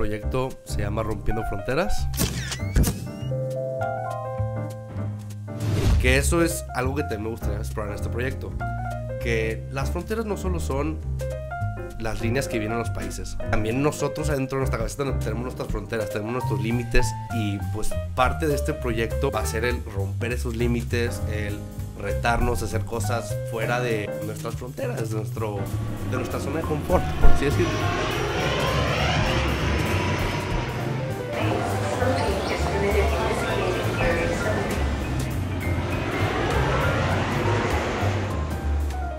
proyecto se llama Rompiendo Fronteras. Que eso es algo que también me gustaría explorar en este proyecto. Que las fronteras no solo son las líneas que vienen a los países. También nosotros adentro de nuestra cabeza tenemos nuestras fronteras, tenemos nuestros límites y pues parte de este proyecto va a ser el romper esos límites, el retarnos, hacer cosas fuera de nuestras fronteras, de, nuestro, de nuestra zona de confort, por así decirlo.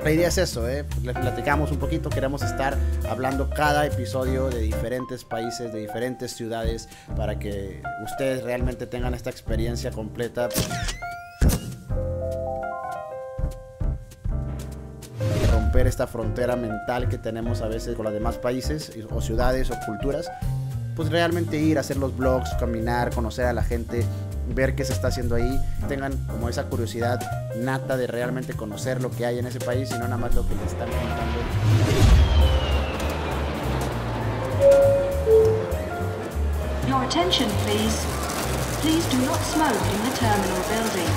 La idea es eso, ¿eh? platicamos un poquito, queremos estar hablando cada episodio de diferentes países, de diferentes ciudades, para que ustedes realmente tengan esta experiencia completa. romper esta frontera mental que tenemos a veces con los demás países o ciudades o culturas, pues realmente ir a hacer los blogs, caminar, conocer a la gente, ver qué se está haciendo ahí, tengan como esa curiosidad nata de realmente conocer lo que hay en ese país y no nada más lo que les están contando. Your attention, please. Please do not smoke in the terminal building.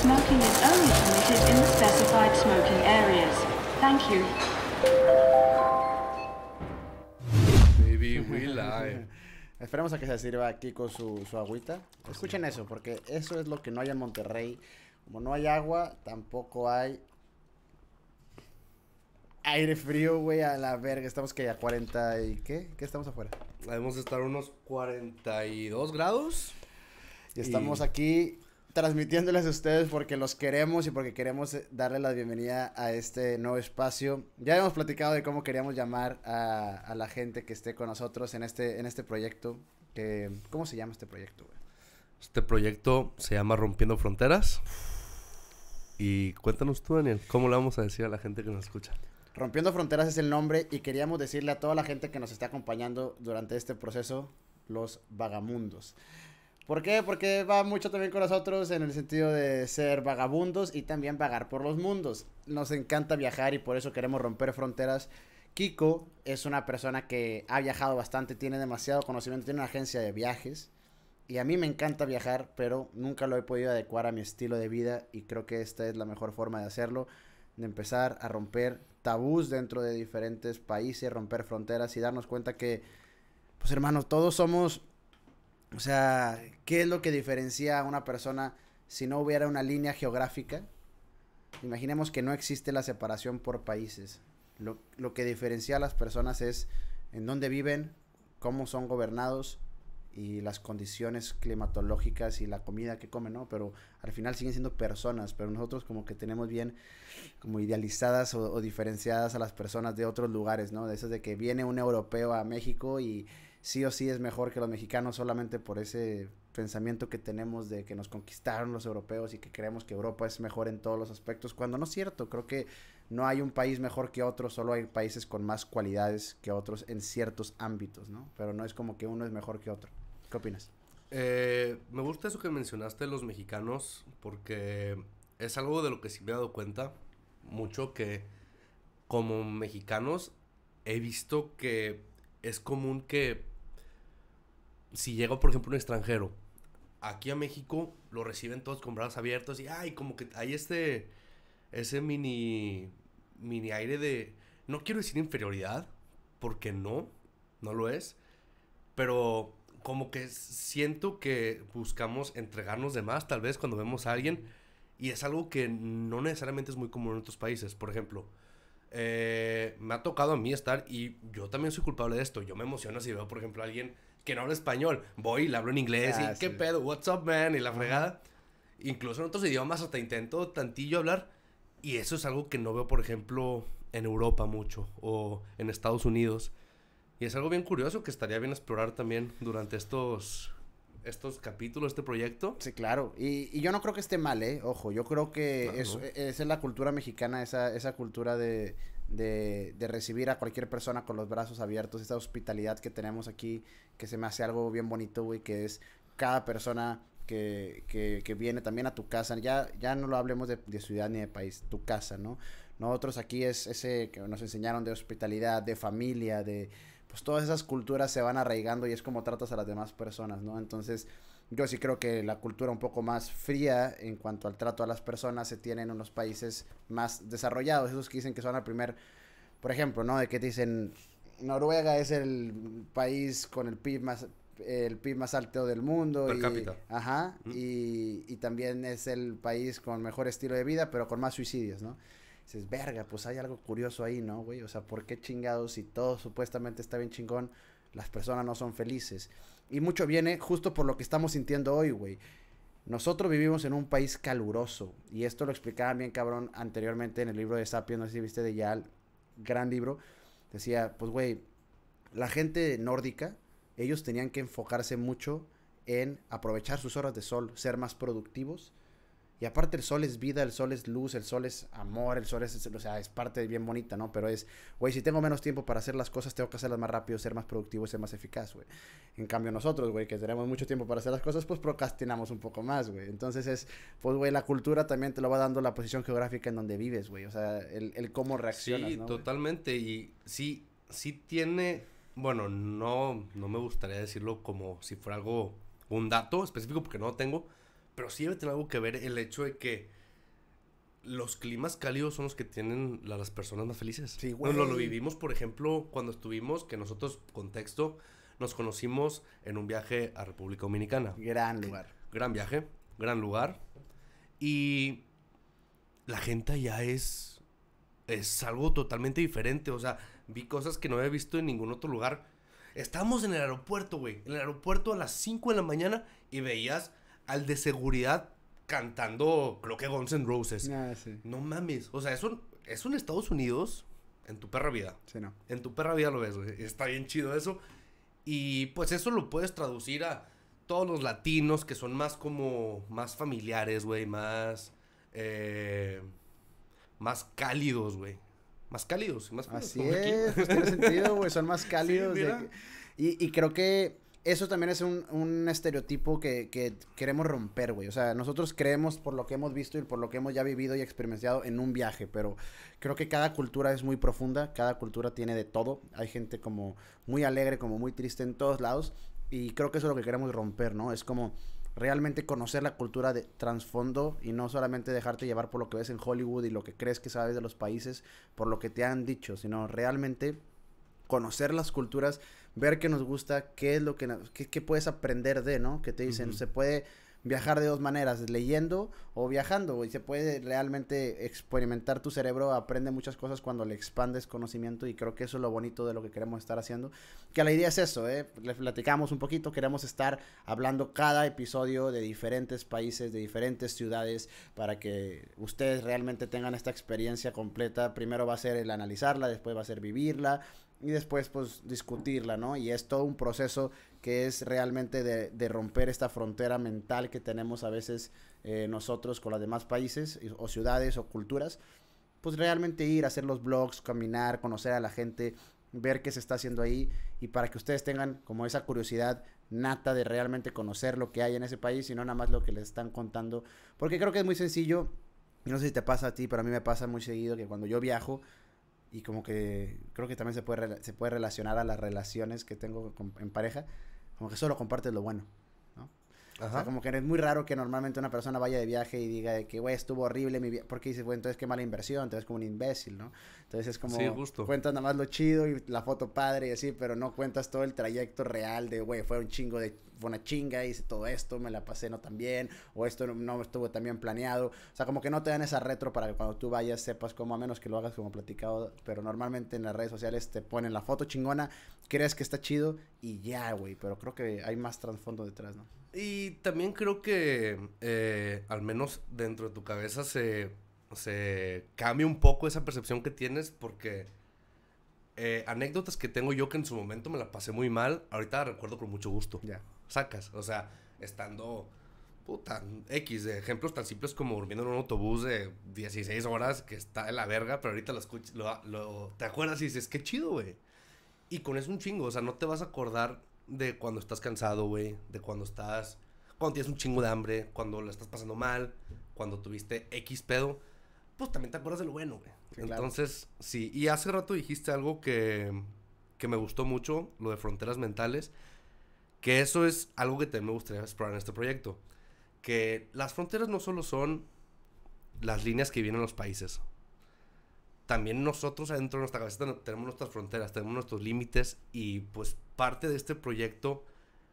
Smoking is only permitted in the specified smoking areas. Thank you. Baby, we lie. Esperemos a que se sirva aquí con su agüita. Escuchen eso, porque eso es lo que no hay en Monterrey. Como no hay agua, tampoco hay aire frío, güey, a la verga. Estamos que a 40 y qué? ¿Qué estamos afuera? Debemos estar unos 42 grados. Y estamos aquí transmitiéndoles a ustedes porque los queremos y porque queremos eh, darle la bienvenida a este nuevo espacio. Ya hemos platicado de cómo queríamos llamar a, la gente que esté con nosotros en este, en este proyecto. Que, ¿Cómo se llama este proyecto, Este proyecto se llama Rompiendo Fronteras. Y cuéntanos tú, Daniel, ¿cómo le vamos a decir a la gente que nos escucha? Rompiendo Fronteras es el nombre y queríamos decirle a toda la gente que nos está acompañando durante este proceso, los vagamundos. ¿Por qué? Porque va mucho también con nosotros en el sentido de ser vagabundos y también vagar por los mundos. Nos encanta viajar y por eso queremos romper fronteras. Kiko es una persona que ha viajado bastante, tiene demasiado conocimiento, tiene una agencia de viajes. Y a mí me encanta viajar, pero nunca lo he podido adecuar a mi estilo de vida y creo que esta es la mejor forma de hacerlo, de empezar a romper tabús dentro de diferentes países, romper fronteras y darnos cuenta que, pues hermanos, todos somos o sea, ¿qué es lo que diferencia a una persona si no hubiera una línea geográfica? Imaginemos que no existe la separación por países. Lo, que diferencia a las personas es en dónde viven, cómo son gobernados y las condiciones climatológicas y la comida que comen, ¿no? Pero al final siguen siendo personas, pero nosotros como que tenemos bien como idealizadas o, diferenciadas a las personas de otros lugares, ¿no? De esas de que viene un europeo a México y sí o sí es mejor que los mexicanos solamente por ese pensamiento que tenemos de que nos conquistaron los europeos y que creemos que Europa es mejor en todos los aspectos, cuando no es cierto, creo que no hay un país mejor que otro, solo hay países con más cualidades que otros en ciertos ámbitos, ¿no? Pero no es como que uno es mejor que otro. ¿Qué opinas? Eh, me gusta eso que mencionaste los mexicanos, porque es algo de lo que sí me he dado cuenta mucho que como mexicanos he visto que es común que si llega, por ejemplo, un extranjero aquí a México, lo reciben todos con brazos abiertos y, ay, como que hay este, ese mini, mini aire de, no quiero decir inferioridad, porque no, no lo es, pero como que siento que buscamos entregarnos de más, tal vez cuando vemos a alguien, y es algo que no necesariamente es muy común en otros países, por ejemplo. Eh, me ha tocado a mí estar y yo también soy culpable de esto. Yo me emociono si veo, por ejemplo, a alguien que no hablo español, voy y le hablo en inglés y ah, qué pedo, what's up man y la fregada. Incluso en otros idiomas hasta intento tantillo hablar y eso es algo que no veo, por ejemplo, en Europa mucho o en Estados Unidos. Y es algo bien curioso que estaría bien explorar también durante estos estos capítulos, este proyecto. Sí, claro. Y, yo no creo que esté mal, ¿eh? Ojo, yo creo que es, esa es la cultura mexicana, esa, esa cultura de, de, de, recibir a cualquier persona con los brazos abiertos, esa hospitalidad que tenemos aquí, que se me hace algo bien bonito, güey, que es cada persona que, que, que viene también a tu casa, ya, ya no lo hablemos de, de, ciudad ni de país, tu casa, ¿no? Nosotros aquí es ese que nos enseñaron de hospitalidad, de familia, de... Pues todas esas culturas se van arraigando y es como tratas a las demás personas, ¿no? Entonces yo sí creo que la cultura un poco más fría en cuanto al trato a las personas se tiene en unos países más desarrollados, esos que dicen que son el primer, por ejemplo, ¿no? De que dicen Noruega es el país con el PIB más el PIB más alto del mundo per y, Ajá, mm. y, y también es el país con mejor estilo de vida, pero con más suicidios, ¿no? dices, verga, pues hay algo curioso ahí, ¿no, güey? O sea, ¿por qué chingados si todo supuestamente está bien chingón, las personas no son felices? Y mucho viene justo por lo que estamos sintiendo hoy, güey. Nosotros vivimos en un país caluroso. Y esto lo explicaba bien cabrón anteriormente en el libro de Sapiens, no sé si viste de Yal, gran libro. Decía, pues güey, la gente nórdica, ellos tenían que enfocarse mucho en aprovechar sus horas de sol, ser más productivos y aparte el sol es vida, el sol es luz, el sol es amor, el sol es, o sea, es parte bien bonita, ¿no? Pero es, güey, si tengo menos tiempo para hacer las cosas, tengo que hacerlas más rápido, ser más productivo, ser más eficaz, güey. En cambio nosotros, güey, que tenemos mucho tiempo para hacer las cosas, pues procrastinamos un poco más, güey. Entonces es, pues, güey, la cultura también te lo va dando la posición geográfica en donde vives, güey. O sea, el, cómo reaccionas, Sí, totalmente. Y sí, sí tiene, bueno, no, no me gustaría decirlo como si fuera algo, un dato específico, porque no lo tengo pero sí debe tener algo que ver el hecho de que los climas cálidos son los que tienen a las personas más felices. Sí, güey. Bueno, lo, vivimos, por ejemplo, cuando estuvimos, que nosotros, contexto, nos conocimos en un viaje a República Dominicana. Gran lugar. Gran viaje, gran lugar. Y la gente allá es. Es algo totalmente diferente. O sea, vi cosas que no había visto en ningún otro lugar. Estábamos en el aeropuerto, güey. En el aeropuerto a las 5 de la mañana y veías al de seguridad cantando, creo que Guns N' Roses. Ah, no mames. O sea, es un, es un Estados Unidos en tu perra vida. Sí, no. En tu perra vida lo ves, güey. Está bien chido eso. Y pues eso lo puedes traducir a todos los latinos que son más como, más familiares, güey, más, eh, más cálidos, güey. Más cálidos, más Así es, tiene sentido, güey, son más cálidos. y creo que eso también es un, estereotipo que, que, queremos romper, güey. O sea, nosotros creemos por lo que hemos visto y por lo que hemos ya vivido y experimentado en un viaje, pero creo que cada cultura es muy profunda, cada cultura tiene de todo. Hay gente como muy alegre, como muy triste en todos lados y creo que eso es lo que queremos romper, ¿no? Es como realmente conocer la cultura de trasfondo y no solamente dejarte llevar por lo que ves en Hollywood y lo que crees que sabes de los países, por lo que te han dicho, sino realmente conocer las culturas ver qué nos gusta, qué es lo que, qué, puedes aprender de, ¿no? Que te dicen, se puede viajar de dos maneras, leyendo o viajando, y se puede realmente experimentar tu cerebro, aprende muchas cosas cuando le expandes conocimiento y creo que eso es lo bonito de lo que queremos estar haciendo. Que la idea es eso, ¿eh? Les platicamos un poquito, queremos estar hablando cada episodio de diferentes países, de diferentes ciudades, para que ustedes realmente tengan esta experiencia completa. Primero va a ser el analizarla, después va a ser vivirla, y después pues discutirla, ¿no? Y es todo un proceso que es realmente de, romper esta frontera mental que tenemos a veces eh, nosotros con los demás países o ciudades o culturas. Pues realmente ir, a hacer los blogs, caminar, conocer a la gente, ver qué se está haciendo ahí y para que ustedes tengan como esa curiosidad nata de realmente conocer lo que hay en ese país y no nada más lo que les están contando. Porque creo que es muy sencillo, no sé si te pasa a ti, pero a mí me pasa muy seguido que cuando yo viajo y como que creo que también se puede, se puede relacionar a las relaciones que tengo en pareja, como que solo compartes lo bueno. O sea, como que es muy raro que normalmente una persona vaya de viaje y diga que, güey, estuvo horrible mi viaje. Porque dices, güey, entonces qué mala inversión, entonces como un imbécil, ¿no? Entonces es como. Sí, justo. Cuentas nada más lo chido y la foto padre y así, pero no cuentas todo el trayecto real de, güey, fue un chingo de. Fue una chinga, hice todo esto, me la pasé no tan bien, o esto no, no estuvo tan bien planeado. O sea, como que no te dan esa retro para que cuando tú vayas sepas cómo, a menos que lo hagas como platicado. Pero normalmente en las redes sociales te ponen la foto chingona, crees que está chido y ya, güey. Pero creo que hay más trasfondo detrás, ¿no? Y también creo que, eh, al menos dentro de tu cabeza, se, se cambia un poco esa percepción que tienes porque eh, anécdotas que tengo yo que en su momento me las pasé muy mal, ahorita la recuerdo con mucho gusto. Ya. Sacas, o sea, estando puta, X, de ejemplos tan simples como durmiendo en un autobús de 16 horas que está en la verga, pero ahorita lo, escuchas, te acuerdas y dices, qué chido, güey. Y con eso un chingo, o sea, no te vas a acordar de cuando estás cansado, güey, de cuando estás, cuando tienes un chingo de hambre, cuando la estás pasando mal, cuando tuviste X pedo, pues también te acuerdas de lo bueno, güey. Entonces, sí, y hace rato dijiste algo que, que me gustó mucho, lo de fronteras mentales, que eso es algo que también me gustaría explorar en este proyecto, que las fronteras no solo son las líneas que vienen los países, también nosotros adentro de nuestra cabeza tenemos nuestras fronteras, tenemos nuestros límites y pues parte de este proyecto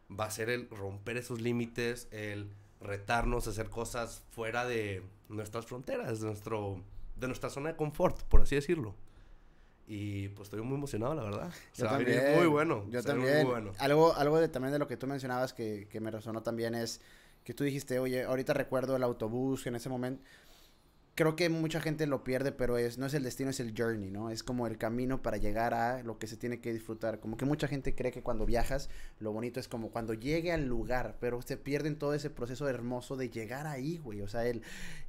va a ser el romper esos límites, el retarnos, a hacer cosas fuera de nuestras fronteras, de, nuestro, de nuestra zona de confort, por así decirlo. Y pues estoy muy emocionado, la verdad. también, muy bueno. Yo también. Algo, algo de, también de lo que tú mencionabas que, que me resonó también es que tú dijiste, oye, ahorita recuerdo el autobús, en ese momento, creo que mucha gente lo pierde, pero es no es el destino, es el journey, ¿no? Es como el camino para llegar a lo que se tiene que disfrutar. Como que mucha gente cree que cuando viajas, lo bonito es como cuando llegue al lugar, pero se pierden todo ese proceso hermoso de llegar ahí, güey. O sea, el,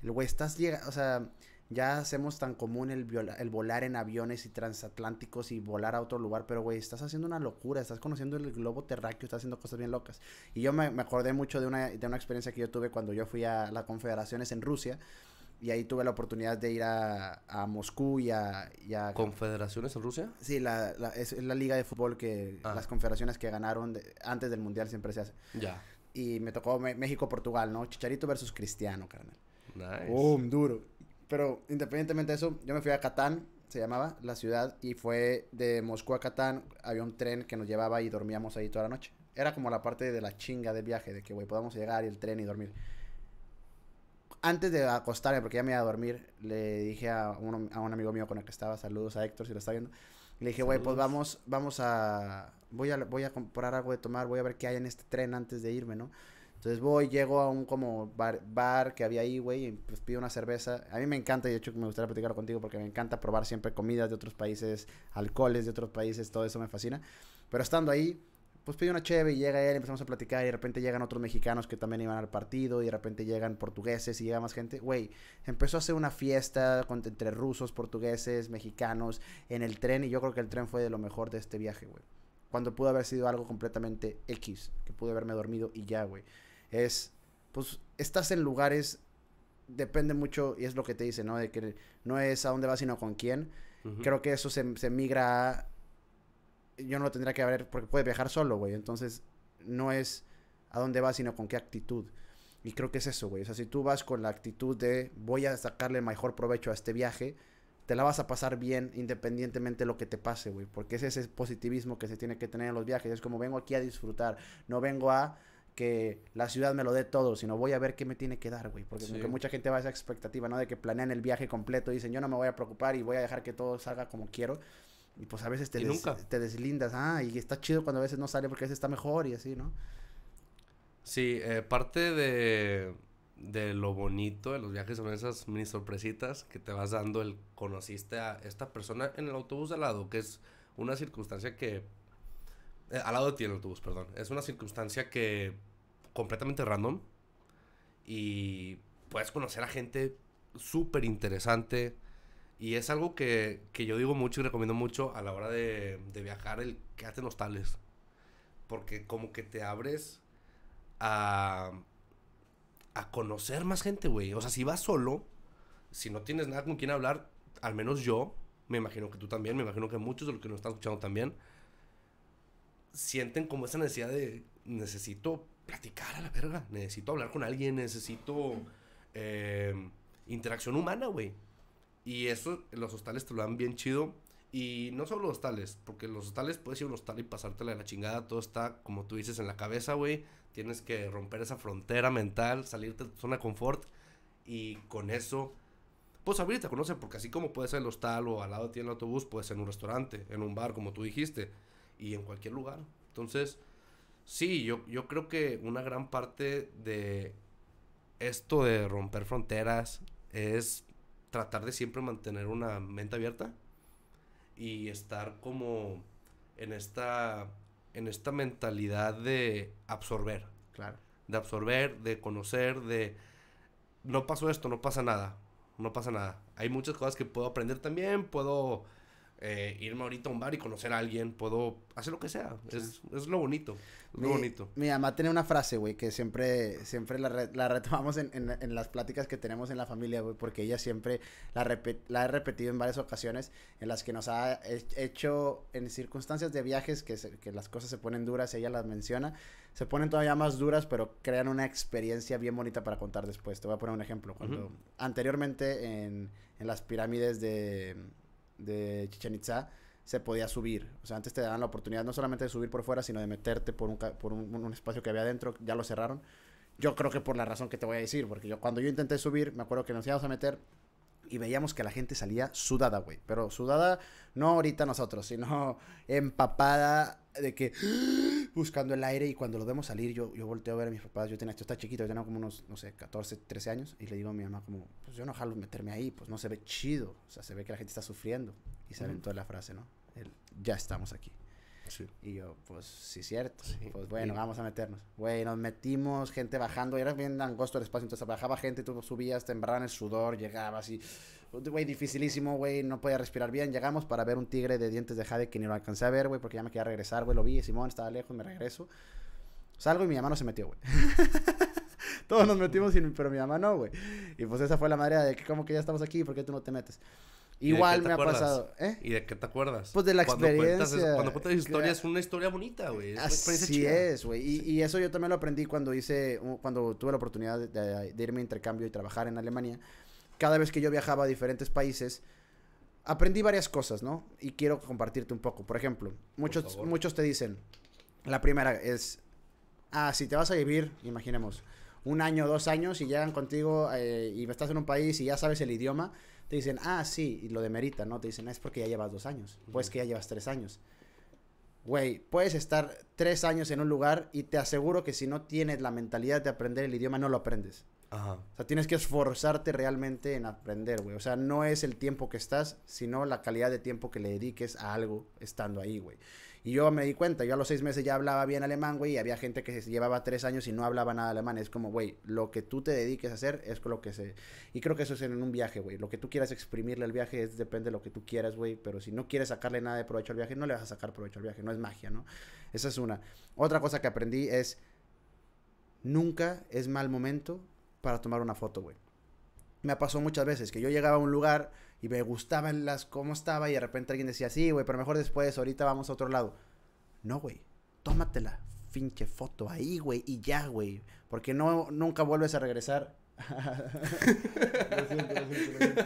el güey, estás llegando, o sea, ya hacemos tan común el, el volar en aviones y transatlánticos y volar a otro lugar, pero güey, estás haciendo una locura, estás conociendo el globo terráqueo, estás haciendo cosas bien locas. Y yo me, me acordé mucho de una, de una experiencia que yo tuve cuando yo fui a las confederaciones en Rusia y ahí tuve la oportunidad de ir a, a Moscú y a, ¿Confederaciones en Rusia? Sí, la, la, es la liga de fútbol que ah. las confederaciones que ganaron antes del Mundial siempre se hace. Ya. Y me tocó México-Portugal, ¿no? Chicharito versus Cristiano, carnal. Nice. duro. Pero independientemente de eso, yo me fui a Catán, se llamaba la ciudad, y fue de Moscú a Catán, había un tren que nos llevaba y dormíamos ahí toda la noche. Era como la parte de la chinga del viaje, de que, güey, podamos llegar y el tren y dormir antes de acostarme, porque ya me iba a dormir, le dije a, a un amigo mío con el que estaba, saludos a Héctor si lo está viendo, le dije, güey, pues vamos, vamos a voy, a, voy a comprar algo de tomar, voy a ver qué hay en este tren antes de irme, ¿no? Entonces voy, llego a un como bar, que había ahí, güey, y pues pido una cerveza. A mí me encanta, y de hecho me gustaría platicar contigo porque me encanta probar siempre comidas de otros países, alcoholes de otros países, todo eso me fascina. Pero estando ahí, pues pide una cheve y llega él, empezamos a platicar y de repente llegan otros mexicanos que también iban al partido y de repente llegan portugueses y llega más gente. Güey, empezó a hacer una fiesta entre rusos, portugueses, mexicanos en el tren y yo creo que el tren fue de lo mejor de este viaje, güey. Cuando pudo haber sido algo completamente X, que pude haberme dormido y ya, güey. Es, pues, estás en lugares, depende mucho y es lo que te dice, ¿no? De que no es a dónde vas sino con quién. Creo que eso se migra a yo no lo tendría que ver porque puede viajar solo, güey. Entonces, no es a dónde vas, sino con qué actitud. Y creo que es eso, güey. O sea, si tú vas con la actitud de voy a sacarle el mejor provecho a este viaje, te la vas a pasar bien independientemente de lo que te pase, güey. Porque es ese positivismo que se tiene que tener en los viajes. Es como vengo aquí a disfrutar, no vengo a que la ciudad me lo dé todo, sino voy a ver qué me tiene que dar, güey. Porque mucha gente va a esa expectativa, ¿no? De que planean el viaje completo y dicen, yo no me voy a preocupar y voy a dejar que todo salga como quiero. Y pues a veces te, te deslindas, ah, y está chido cuando a veces no sale porque a veces está mejor y así, ¿no? Sí, eh, parte de, de lo bonito de los viajes son esas mini sorpresitas que te vas dando el conociste a esta persona en el autobús al lado, que es una circunstancia que... Eh, al lado de ti el autobús, perdón. Es una circunstancia que completamente random y puedes conocer a gente súper interesante y es algo que, yo digo mucho y recomiendo mucho a la hora de, viajar, el que hacen Porque como que te abres a, a conocer más gente, güey. O sea, si vas solo, si no tienes nada con quien hablar, al menos yo, me imagino que tú también, me imagino que muchos de los que nos están escuchando también, sienten como esa necesidad de necesito platicar a la verga, necesito hablar con alguien, necesito eh, interacción humana, güey. Y eso, los hostales te lo dan bien chido. Y no solo los hostales, porque los hostales puedes ir a un hostal y pasártela de la chingada. Todo está, como tú dices, en la cabeza, güey. Tienes que romper esa frontera mental, salirte de tu zona de confort. Y con eso, pues abrirte a conocer. porque así como puede ser el hostal o al lado tiene el autobús, puede en un restaurante, en un bar, como tú dijiste, y en cualquier lugar. Entonces, sí, yo, yo creo que una gran parte de esto de romper fronteras es tratar de siempre mantener una mente abierta y estar como en esta, en esta mentalidad de absorber. Claro. De absorber, de conocer, de no pasó esto, no pasa nada, no pasa nada. Hay muchas cosas que puedo aprender también, puedo eh, irme ahorita a un bar y conocer a alguien, puedo hacer lo que sea. Es, lo bonito, mi, lo bonito. Mi mamá tiene una frase, güey, que siempre, siempre la, la retomamos en, las pláticas que tenemos en la familia, güey, porque ella siempre la, la ha repetido en varias ocasiones en las que nos ha hecho en circunstancias de viajes que, las cosas se ponen duras, ella las menciona, se ponen todavía más duras, pero crean una experiencia bien bonita para contar después. Te voy a poner un ejemplo. Cuando anteriormente en las pirámides de de Chichen Itza se podía subir. O sea, antes te daban la oportunidad no solamente de subir por fuera, sino de meterte por un, por un, espacio que había adentro, ya lo cerraron. Yo creo que por la razón que te voy a decir, porque yo cuando yo intenté subir, me acuerdo que nos íbamos a meter, y veíamos que la gente salía sudada, güey. Pero sudada, no ahorita nosotros, sino empapada de que buscando el aire y cuando lo vemos salir, yo, yo volteo a ver a mis papás, yo tenía, esto está chiquito, yo tenía como unos, no sé, 14, 13 años y le digo a mi mamá como, pues yo no jalo meterme ahí, pues no se ve chido, o sea, se ve que la gente está sufriendo y se toda la frase, ¿no? ya estamos aquí. Y yo, pues sí, cierto. Pues bueno, vamos a meternos. Güey, nos metimos, gente bajando. Era bien angosto el espacio, entonces bajaba gente, tú subías, te el sudor, llegabas y. Güey, dificilísimo, güey, no podía respirar bien. Llegamos para ver un tigre de dientes de jade que ni lo alcancé a ver, güey, porque ya me quería regresar, güey. Lo vi, Simón estaba lejos, me regreso. Salgo y mi mamá no se metió, güey. Todos nos metimos, pero mi mamá no, güey. Y pues esa fue la madre de que, como que ya estamos aquí? ¿Por qué tú no te metes? Igual me ha pasado. ¿Eh? ¿Y de qué te acuerdas? Pues de la experiencia. cuando cuentas historias, es una historia bonita, güey. Así es, güey. Y, y, eso yo también lo aprendí cuando hice, cuando tuve la oportunidad de, irme a intercambio y trabajar en Alemania. Cada vez que yo viajaba a diferentes países, aprendí varias cosas, ¿no? Y quiero compartirte un poco. Por ejemplo, muchos, muchos te dicen, la primera es, ah, si te vas a vivir, imaginemos, un año, dos años y llegan contigo eh, y estás en un país y ya sabes el idioma te dicen, ah, sí, y lo Merita, ¿no? Te dicen, ah, es porque ya llevas dos años, pues que ya llevas tres años. Güey, puedes estar tres años en un lugar y te aseguro que si no tienes la mentalidad de aprender el idioma, no lo aprendes. Ajá. O sea, tienes que esforzarte realmente en aprender, güey. O sea, no es el tiempo que estás, sino la calidad de tiempo que le dediques a algo estando ahí, güey. Y yo me di cuenta, yo a los seis meses ya hablaba bien alemán, güey, y había gente que llevaba tres años y no hablaba nada alemán. Es como, güey, lo que tú te dediques a hacer es lo que se... Y creo que eso es en un viaje, güey. Lo que tú quieras exprimirle al viaje es, depende de lo que tú quieras, güey. Pero si no quieres sacarle nada de provecho al viaje, no le vas a sacar provecho al viaje. No es magia, ¿no? Esa es una. Otra cosa que aprendí es, nunca es mal momento para tomar una foto, güey. Me pasó muchas veces que yo llegaba a un lugar y me gustaban las cómo estaba y de repente alguien decía, sí, güey, pero mejor después, ahorita vamos a otro lado. No, güey, tómatela, finche foto ahí, güey, y ya, güey, porque no, nunca vuelves a regresar. lo siento, lo siento,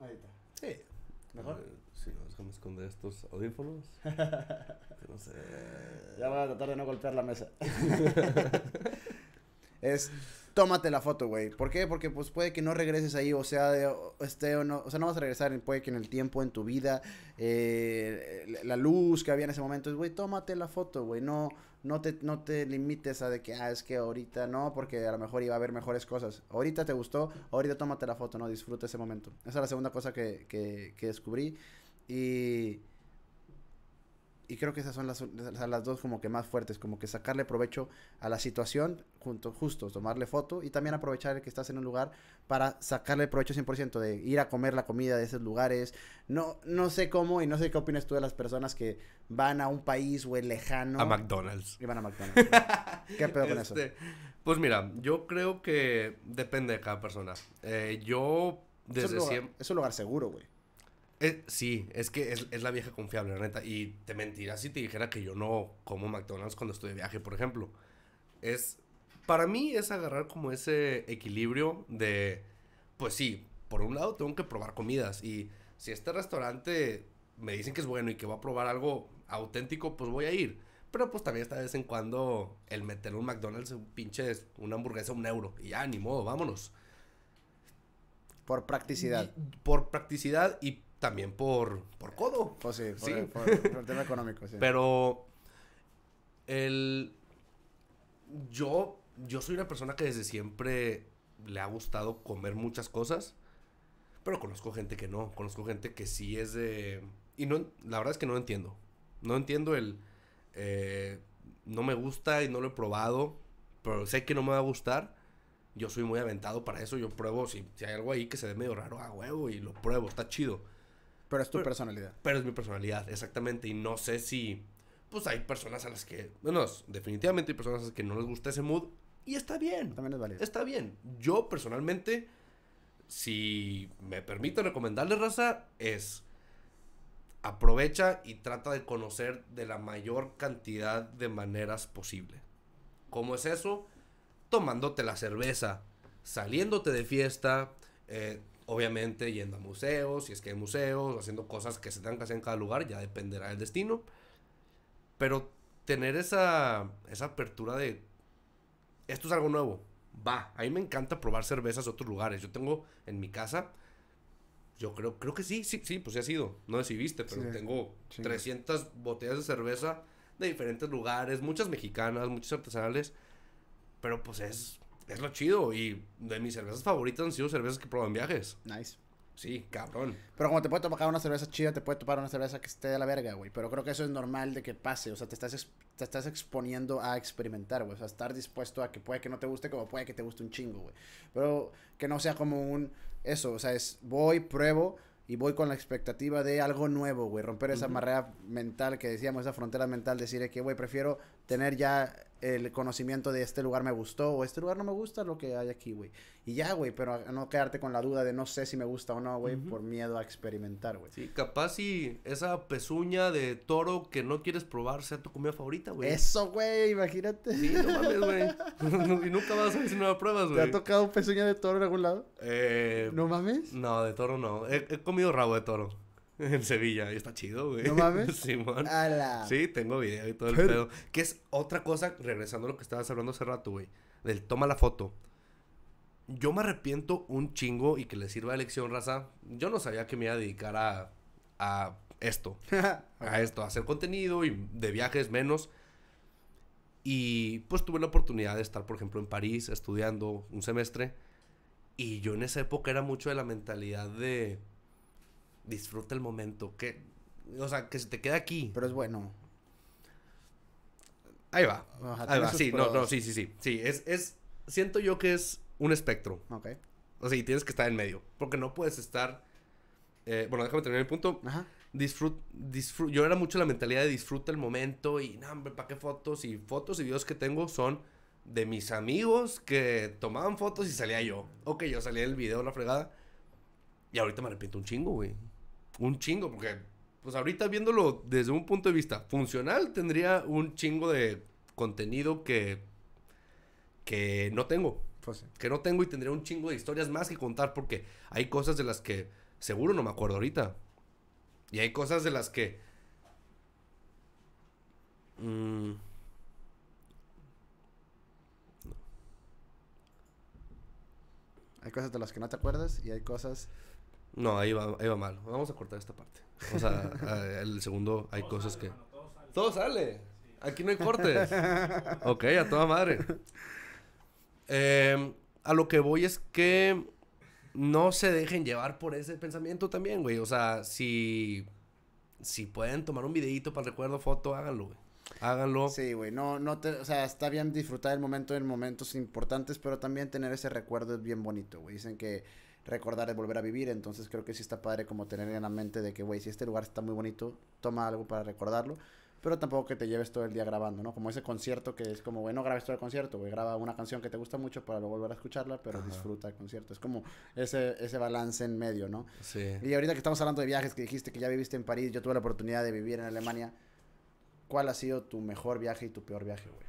Ahí está. Sí, mejor. Si eh, sí, no, con esconder estos audífonos. no sé. Ya voy a tratar de no golpear la mesa. es tómate la foto, güey. ¿Por qué? Porque pues puede que no regreses ahí, o sea, de, este o no, o sea, no vas a regresar, puede que en el tiempo, en tu vida, eh, la luz que había en ese momento, güey, tómate la foto, güey, no, no te, no te limites a de que, ah, es que ahorita no, porque a lo mejor iba a haber mejores cosas. Ahorita te gustó, ahorita tómate la foto, ¿no? Disfruta ese momento. Esa es la segunda cosa que, que descubrí y y creo que esas son las, las, dos como que más fuertes, como que sacarle provecho a la situación, junto, justo, tomarle foto y también aprovechar el que estás en un lugar para sacarle provecho 100%, de ir a comer la comida de esos lugares. No, no sé cómo y no sé qué opinas tú de las personas que van a un país, güey, lejano. A McDonald's. Y van a McDonald's. ¿Qué pedo con eso? Este, pues mira, yo creo que depende de cada persona. Eh, yo desde siempre... Es un lugar seguro, güey. Eh, sí, es que es, la vieja confiable, la neta. Y te mentiría si te dijera que yo no como McDonald's cuando estoy de viaje, por ejemplo. Es. Para mí es agarrar como ese equilibrio de. Pues sí, por un lado tengo que probar comidas. Y si este restaurante me dicen que es bueno y que va a probar algo auténtico, pues voy a ir. Pero pues también está de vez en cuando el meter un McDonald's, un pinche, una hamburguesa, un euro. Y ya, ni modo, vámonos. Por practicidad. por practicidad y también por, por codo. Pues sí, por, tema económico, Pero el... Yo, yo soy una persona que desde siempre le ha gustado comer muchas cosas, pero conozco gente que no, conozco gente que sí es de... Y no, la verdad es que no entiendo. No entiendo el... Eh, no me gusta y no lo he probado, pero sé que no me va a gustar. Yo soy muy aventado para eso, yo pruebo, si, si hay algo ahí que se ve medio raro, a ah, huevo, y lo pruebo, está chido. Pero es tu personalidad. Pero es mi personalidad, exactamente. Y no sé si. Pues hay personas a las que. Bueno, definitivamente hay personas a las que no les gusta ese mood. Y está bien. También es válido. Está bien. Yo personalmente, si me permito recomendarle raza, es. Aprovecha y trata de conocer de la mayor cantidad de maneras posible. ¿Cómo es eso? Tomándote la cerveza, saliéndote de fiesta, eh, Obviamente yendo a museos, si es que hay museos, haciendo cosas que se tengan que hacer en cada lugar, ya dependerá del destino. Pero tener esa, apertura de, esto es algo nuevo, va. A mí me encanta probar cervezas de otros lugares. Yo tengo en mi casa, yo creo, creo que sí, sí, sí, pues sí ha sido. No sé si viste, pero tengo 300 botellas de cerveza de diferentes lugares, muchas mexicanas, muchas artesanales. Pero pues es es lo chido. Y de mis cervezas favoritas han sido cervezas que probado en viajes. Nice. Sí, cabrón. Pero como te puede tocar una cerveza chida, te puede topar una cerveza que esté de la verga, güey. Pero creo que eso es normal de que pase. O sea, te estás, te estás exponiendo a experimentar, güey. O sea, estar dispuesto a que puede que no te guste como puede que te guste un chingo, güey. Pero que no sea como un... Eso, o sea, es voy, pruebo y voy con la expectativa de algo nuevo, güey. Romper esa barrera mental que decíamos, esa frontera mental. Decir que, güey, prefiero tener ya el conocimiento de este lugar me gustó o este lugar no me gusta lo que hay aquí, güey. Y ya, güey, pero no quedarte con la duda de no sé si me gusta o no, güey, por miedo a experimentar, güey. Sí, capaz si esa pezuña de toro que no quieres probar sea tu comida favorita, güey. Eso, güey, imagínate. Sí, no mames, güey. y nunca vas a hacer si pruebas, güey. ¿Te ha tocado pezuña de toro en algún lado? Eh... ¿No mames? No, de toro no. he comido rabo de toro. En Sevilla, y está chido, güey. ¿No mames? Simón. Sí, tengo video y todo el pedo. Que es otra cosa, regresando a lo que estabas hablando hace rato, güey. Del toma la foto. Yo me arrepiento un chingo y que le sirva de lección, raza. Yo no sabía que me iba a dedicar a, a esto. a esto, a hacer contenido y de viajes menos. Y pues tuve la oportunidad de estar, por ejemplo, en París estudiando un semestre. Y yo en esa época era mucho de la mentalidad de disfruta el momento, que, o sea, que se te queda aquí. Pero es bueno. Ahí va. Ahí va, sí, no, no, sí, sí, sí. Sí, es, siento yo que es un espectro. Ok. O sea, y tienes que estar en medio, porque no puedes estar, eh, bueno, déjame terminar el punto. Ajá. Disfrut, yo era mucho la mentalidad de disfruta el momento y, no, hombre, ¿para qué fotos? Y fotos y videos que tengo son de mis amigos que tomaban fotos y salía yo. Ok, yo salía el video, la fregada. Y ahorita me arrepiento un chingo, güey un chingo, porque pues ahorita viéndolo desde un punto de vista funcional, tendría un chingo de contenido que, que no tengo. Pues que no tengo y tendría un chingo de historias más que contar porque hay cosas de las que seguro no me acuerdo ahorita. Y hay cosas de las que... Mm, hay cosas de las que no te acuerdas y hay cosas no, ahí va, mal. Vamos a cortar esta parte. O sea, el segundo hay cosas que... todo sale. Aquí no hay cortes. ok, a toda madre. Em, a lo que voy es que no se dejen llevar por ese pensamiento también, güey. O sea, si, si pueden tomar un videito para el recuerdo, foto, háganlo, güey. Háganlo. Sí, güey. No, no te, o sea, está bien disfrutar el momento en momentos importantes, pero también tener ese recuerdo es bien bonito, güey. Dicen que recordar de volver a vivir. Entonces creo que sí está padre como tener en la mente de que, güey, si este lugar está muy bonito, toma algo para recordarlo. Pero tampoco que te lleves todo el día grabando, ¿no? Como ese concierto que es como, güey, no grabes todo el concierto, güey, graba una canción que te gusta mucho para luego volver a escucharla, pero disfruta el concierto. Es como ese, ese balance en medio, ¿no? Sí. Y ahorita que estamos hablando de viajes, que dijiste que ya viviste en París, yo tuve la oportunidad de vivir en Alemania. ¿Cuál ha sido tu mejor viaje y tu peor viaje, güey?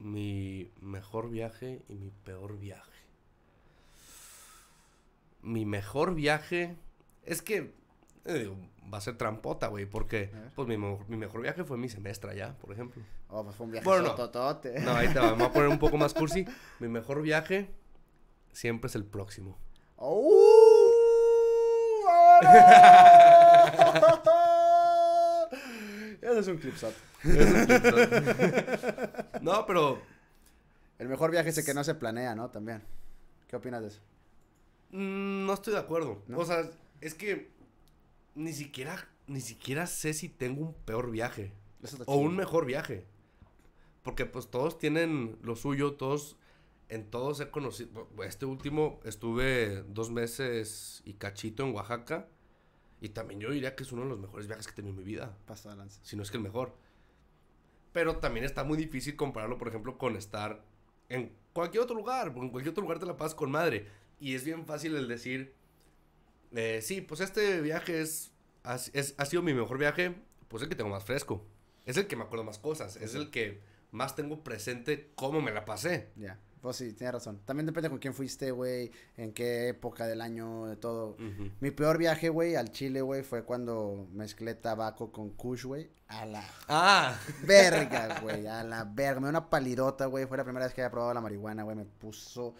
Mi mejor viaje y mi peor viaje mi mejor viaje es que eh, va a ser trampota, güey, porque pues mi, mejor viaje fue mi semestre ya por ejemplo. Oh, pues fue un viaje bueno, No, ahí te vamos a poner un poco más cursi. Mi mejor viaje siempre es el próximo. ¡Oh! Ese es un clipshot. no, pero... El mejor viaje es el que no se planea, ¿no? También. ¿Qué opinas de eso? Mm, no estoy de acuerdo. O sea, es que ni siquiera, ni siquiera sé si tengo un peor viaje. O un mejor viaje. Porque pues todos tienen lo suyo, todos, en todos he conocido. Este último estuve dos meses y cachito en Oaxaca. Y también yo diría que es uno de los mejores viajes que he tenido en mi vida. Pasa Si no es que el mejor. Pero también está muy difícil compararlo, por ejemplo, con estar en cualquier otro lugar. Porque en cualquier otro lugar te la pasas con madre. Y es bien fácil el decir, eh, sí, pues este viaje es, es, ha sido mi mejor viaje, pues el que tengo más fresco. Es el que me acuerdo más cosas, es el que más tengo presente cómo me la pasé. Ya. Pues sí, tienes razón. También depende con quién fuiste, güey, en qué época del año, de todo. Mi peor viaje, güey, al Chile, güey, fue cuando mezclé tabaco con kush, güey. A la ah. verga, güey, a la verga. Me dio una palidota, güey. Fue la primera vez que había probado la marihuana, güey. Me puso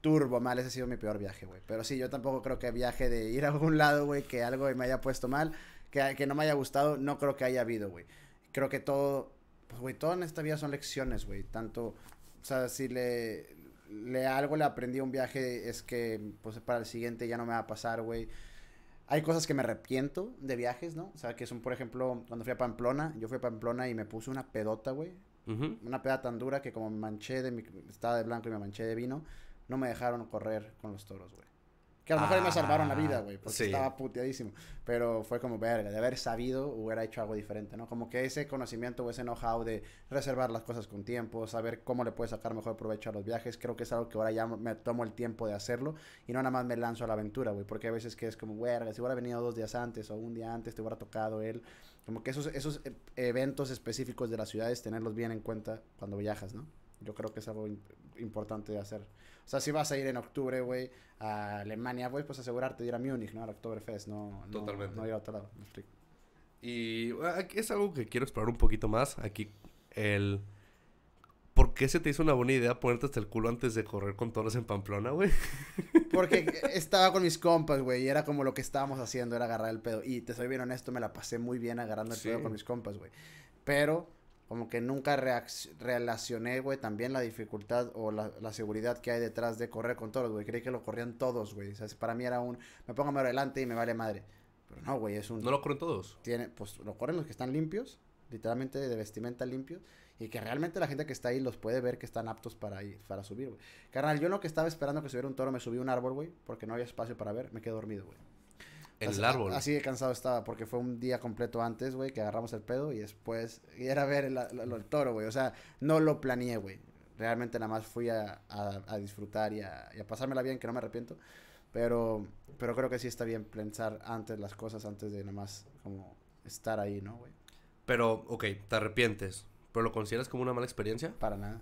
turbo mal. Ese ha sido mi peor viaje, güey. Pero sí, yo tampoco creo que viaje de ir a algún lado, güey, que algo me haya puesto mal, que, que no me haya gustado, no creo que haya habido, güey. Creo que todo, pues, güey, todo en esta vida son lecciones, güey. Tanto, o sea, si le, le algo le aprendí un viaje es que, pues, para el siguiente ya no me va a pasar, güey. Hay cosas que me arrepiento de viajes, ¿no? O sea, que son, por ejemplo, cuando fui a Pamplona, yo fui a Pamplona y me puse una pedota, güey. Una peda tan dura que como me manché de mi... Estaba de blanco y me manché de vino no me dejaron correr con los toros, güey. Que a lo mejor me ah. salvaron la vida, güey, porque estaba puteadísimo. Pero fue como, verga, de haber sabido hubiera hecho algo diferente, ¿no? Como que ese conocimiento o ese know-how de reservar las cosas con tiempo, saber cómo le puedes sacar mejor provecho a los viajes, creo que es algo que ahora ya me tomo el tiempo de hacerlo y no nada más me lanzo a la aventura, güey, porque a veces que es como, verga, si hubiera venido dos días antes o un día antes, te hubiera tocado él. Como que esos, esos e, eventos específicos de las ciudades, tenerlos bien en cuenta cuando viajas, ¿no? Yo creo que es algo importante de hacer. O sea, si vas a ir en octubre, güey, a Alemania, güey, pues asegurarte de ir a Múnich, ¿no? Al Oktoberfest, no, Totalmente. no ir a otro lado. Y ah, es algo que quiero explorar un poquito más. Aquí, el. ¿Por qué se te hizo una buena idea ponerte hasta el culo antes de correr con todos en Pamplona, güey? Porque estaba con mis compas, güey, y era como lo que estábamos haciendo, era agarrar el pedo. Y te soy bien honesto, me la pasé muy bien agarrando el pedo con mis compas, güey. Pero como que nunca relacioné, güey, también la dificultad o la, la, seguridad que hay detrás de correr con toros, güey. Creí que lo corrían todos, güey. O sea, para mí era un, me pongo mero adelante y me vale madre. Pero no, güey, es un... ¿No lo corren todos? Tiene, pues lo corren los que están limpios, literalmente de vestimenta limpios, y que realmente la gente que está ahí los puede ver que están aptos para, ir, para subir, güey. Carnal, yo lo que estaba esperando que subiera un toro, me subí un árbol, güey, porque no había espacio para ver, me quedé dormido, güey en el árbol. Así de cansado estaba, porque fue un día completo antes, güey, que agarramos el pedo y después y era ver el, toro, güey. O sea, no lo planeé, güey. Realmente nada más fui a, disfrutar y a, y pasármela bien, que no me arrepiento. Pero, pero creo que sí está bien pensar antes las cosas, antes de nada más como estar ahí, ¿no, güey? Pero, ok, te arrepientes. ¿Pero lo consideras como una mala experiencia? Para nada.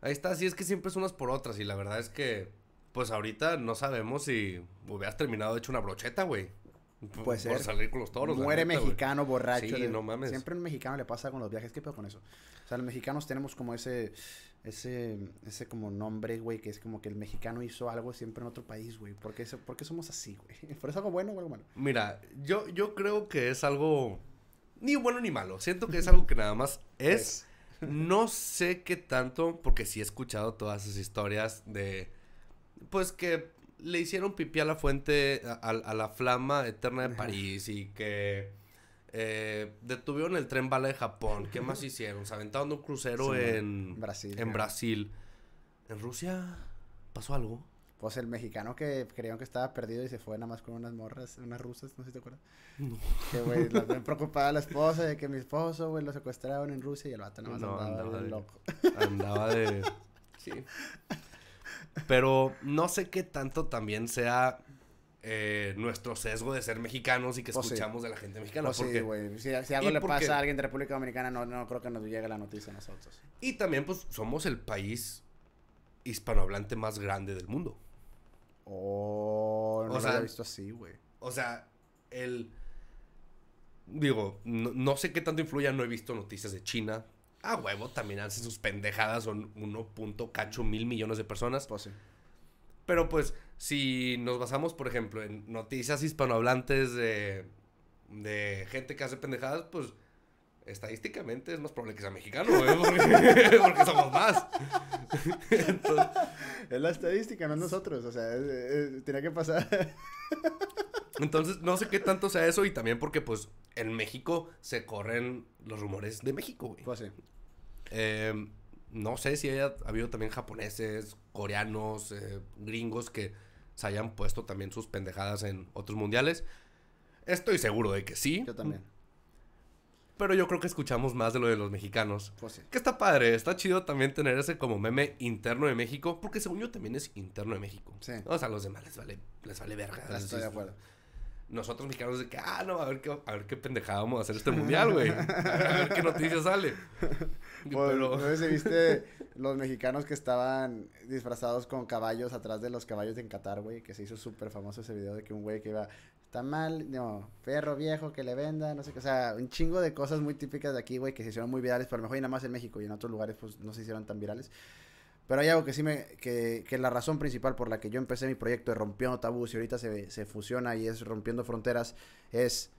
Ahí está, sí, es que siempre es unas por otras y la verdad es que pues ahorita no sabemos si hubieras terminado hecho una brocheta, güey. Puede ser. Por salir con los toros. Muere mexicano borracho. Sí, no mames. Siempre un mexicano le pasa con los viajes. ¿Qué pedo con eso? O sea, los mexicanos tenemos como ese, ese, ese como nombre, güey, que es como que el mexicano hizo algo siempre en otro país, güey. ¿Por, qué, somos así, güey? ¿Por eso algo bueno o algo malo? Mira, yo, yo creo que es algo ni bueno ni malo. Siento que es algo que nada más es. no sé qué tanto, porque sí he escuchado todas esas historias de pues que le hicieron pipí a la fuente, a, la flama eterna de París y que eh, detuvieron el tren bala de Japón. ¿Qué más hicieron? Se aventaron un crucero en Brasil. En Brasil. ¿En Rusia pasó algo? Pues el mexicano que creían que estaba perdido y se fue nada más con unas morras, unas rusas, no sé si te acuerdas. No. Que, güey, preocupada la esposa de que mi esposo, güey, lo secuestraron en Rusia y el vato nada más andaba, de, loco. Andaba de... Sí. Pero no sé qué tanto también sea eh, nuestro sesgo de ser mexicanos y que oh, escuchamos de la gente mexicana. Oh, sí, güey. Si, algo le pasa a alguien de República Dominicana, no, creo que nos llegue la noticia a nosotros. Y también, pues, somos el país hispanohablante más grande del mundo. Oh, no lo he había visto así, güey. O sea, el... Digo, no, no sé qué tanto influya, no he visto noticias de China, a huevo también hacen sus pendejadas, son punto mil millones de personas. Pues sí. Pero pues, si nos basamos, por ejemplo, en noticias hispanohablantes de, gente que hace pendejadas, pues estadísticamente es más probable que sea mexicano, güey, porque, somos más. es la estadística, no nosotros, o sea, tiene que pasar. Entonces, no sé qué tanto sea eso y también porque, pues, en México se corren los rumores de México, güey. Pues eh, no sé si haya habido también japoneses, coreanos, eh, gringos que se hayan puesto también sus pendejadas en otros mundiales. Estoy seguro de que sí. Yo también. Pero yo creo que escuchamos más de lo de los mexicanos. Pues sí. Que está padre, está chido también tener ese como meme interno de México, porque según yo también es interno de México. O sea, a los demás les vale, les vale verga. Estoy de acuerdo nosotros mexicanos de que, ah, no, a ver qué, a ver qué pendejada vamos a hacer este mundial, güey. A ver qué noticias sale. Bueno, Pero... Pues, ¿no se viste los mexicanos que estaban disfrazados con caballos atrás de los caballos en Qatar, güey? Que se hizo súper famoso ese video de que un güey que iba, está mal, no, perro viejo que le venda, no sé qué. O sea, un chingo de cosas muy típicas de aquí, güey, que se hicieron muy virales. Pero a lo mejor y nada más en México y en otros lugares, pues, no se hicieron tan virales. Pero hay algo que sí me. que, que la razón principal por la que yo empecé mi proyecto de Rompiendo Tabús y ahorita se, fusiona y es Rompiendo Fronteras es.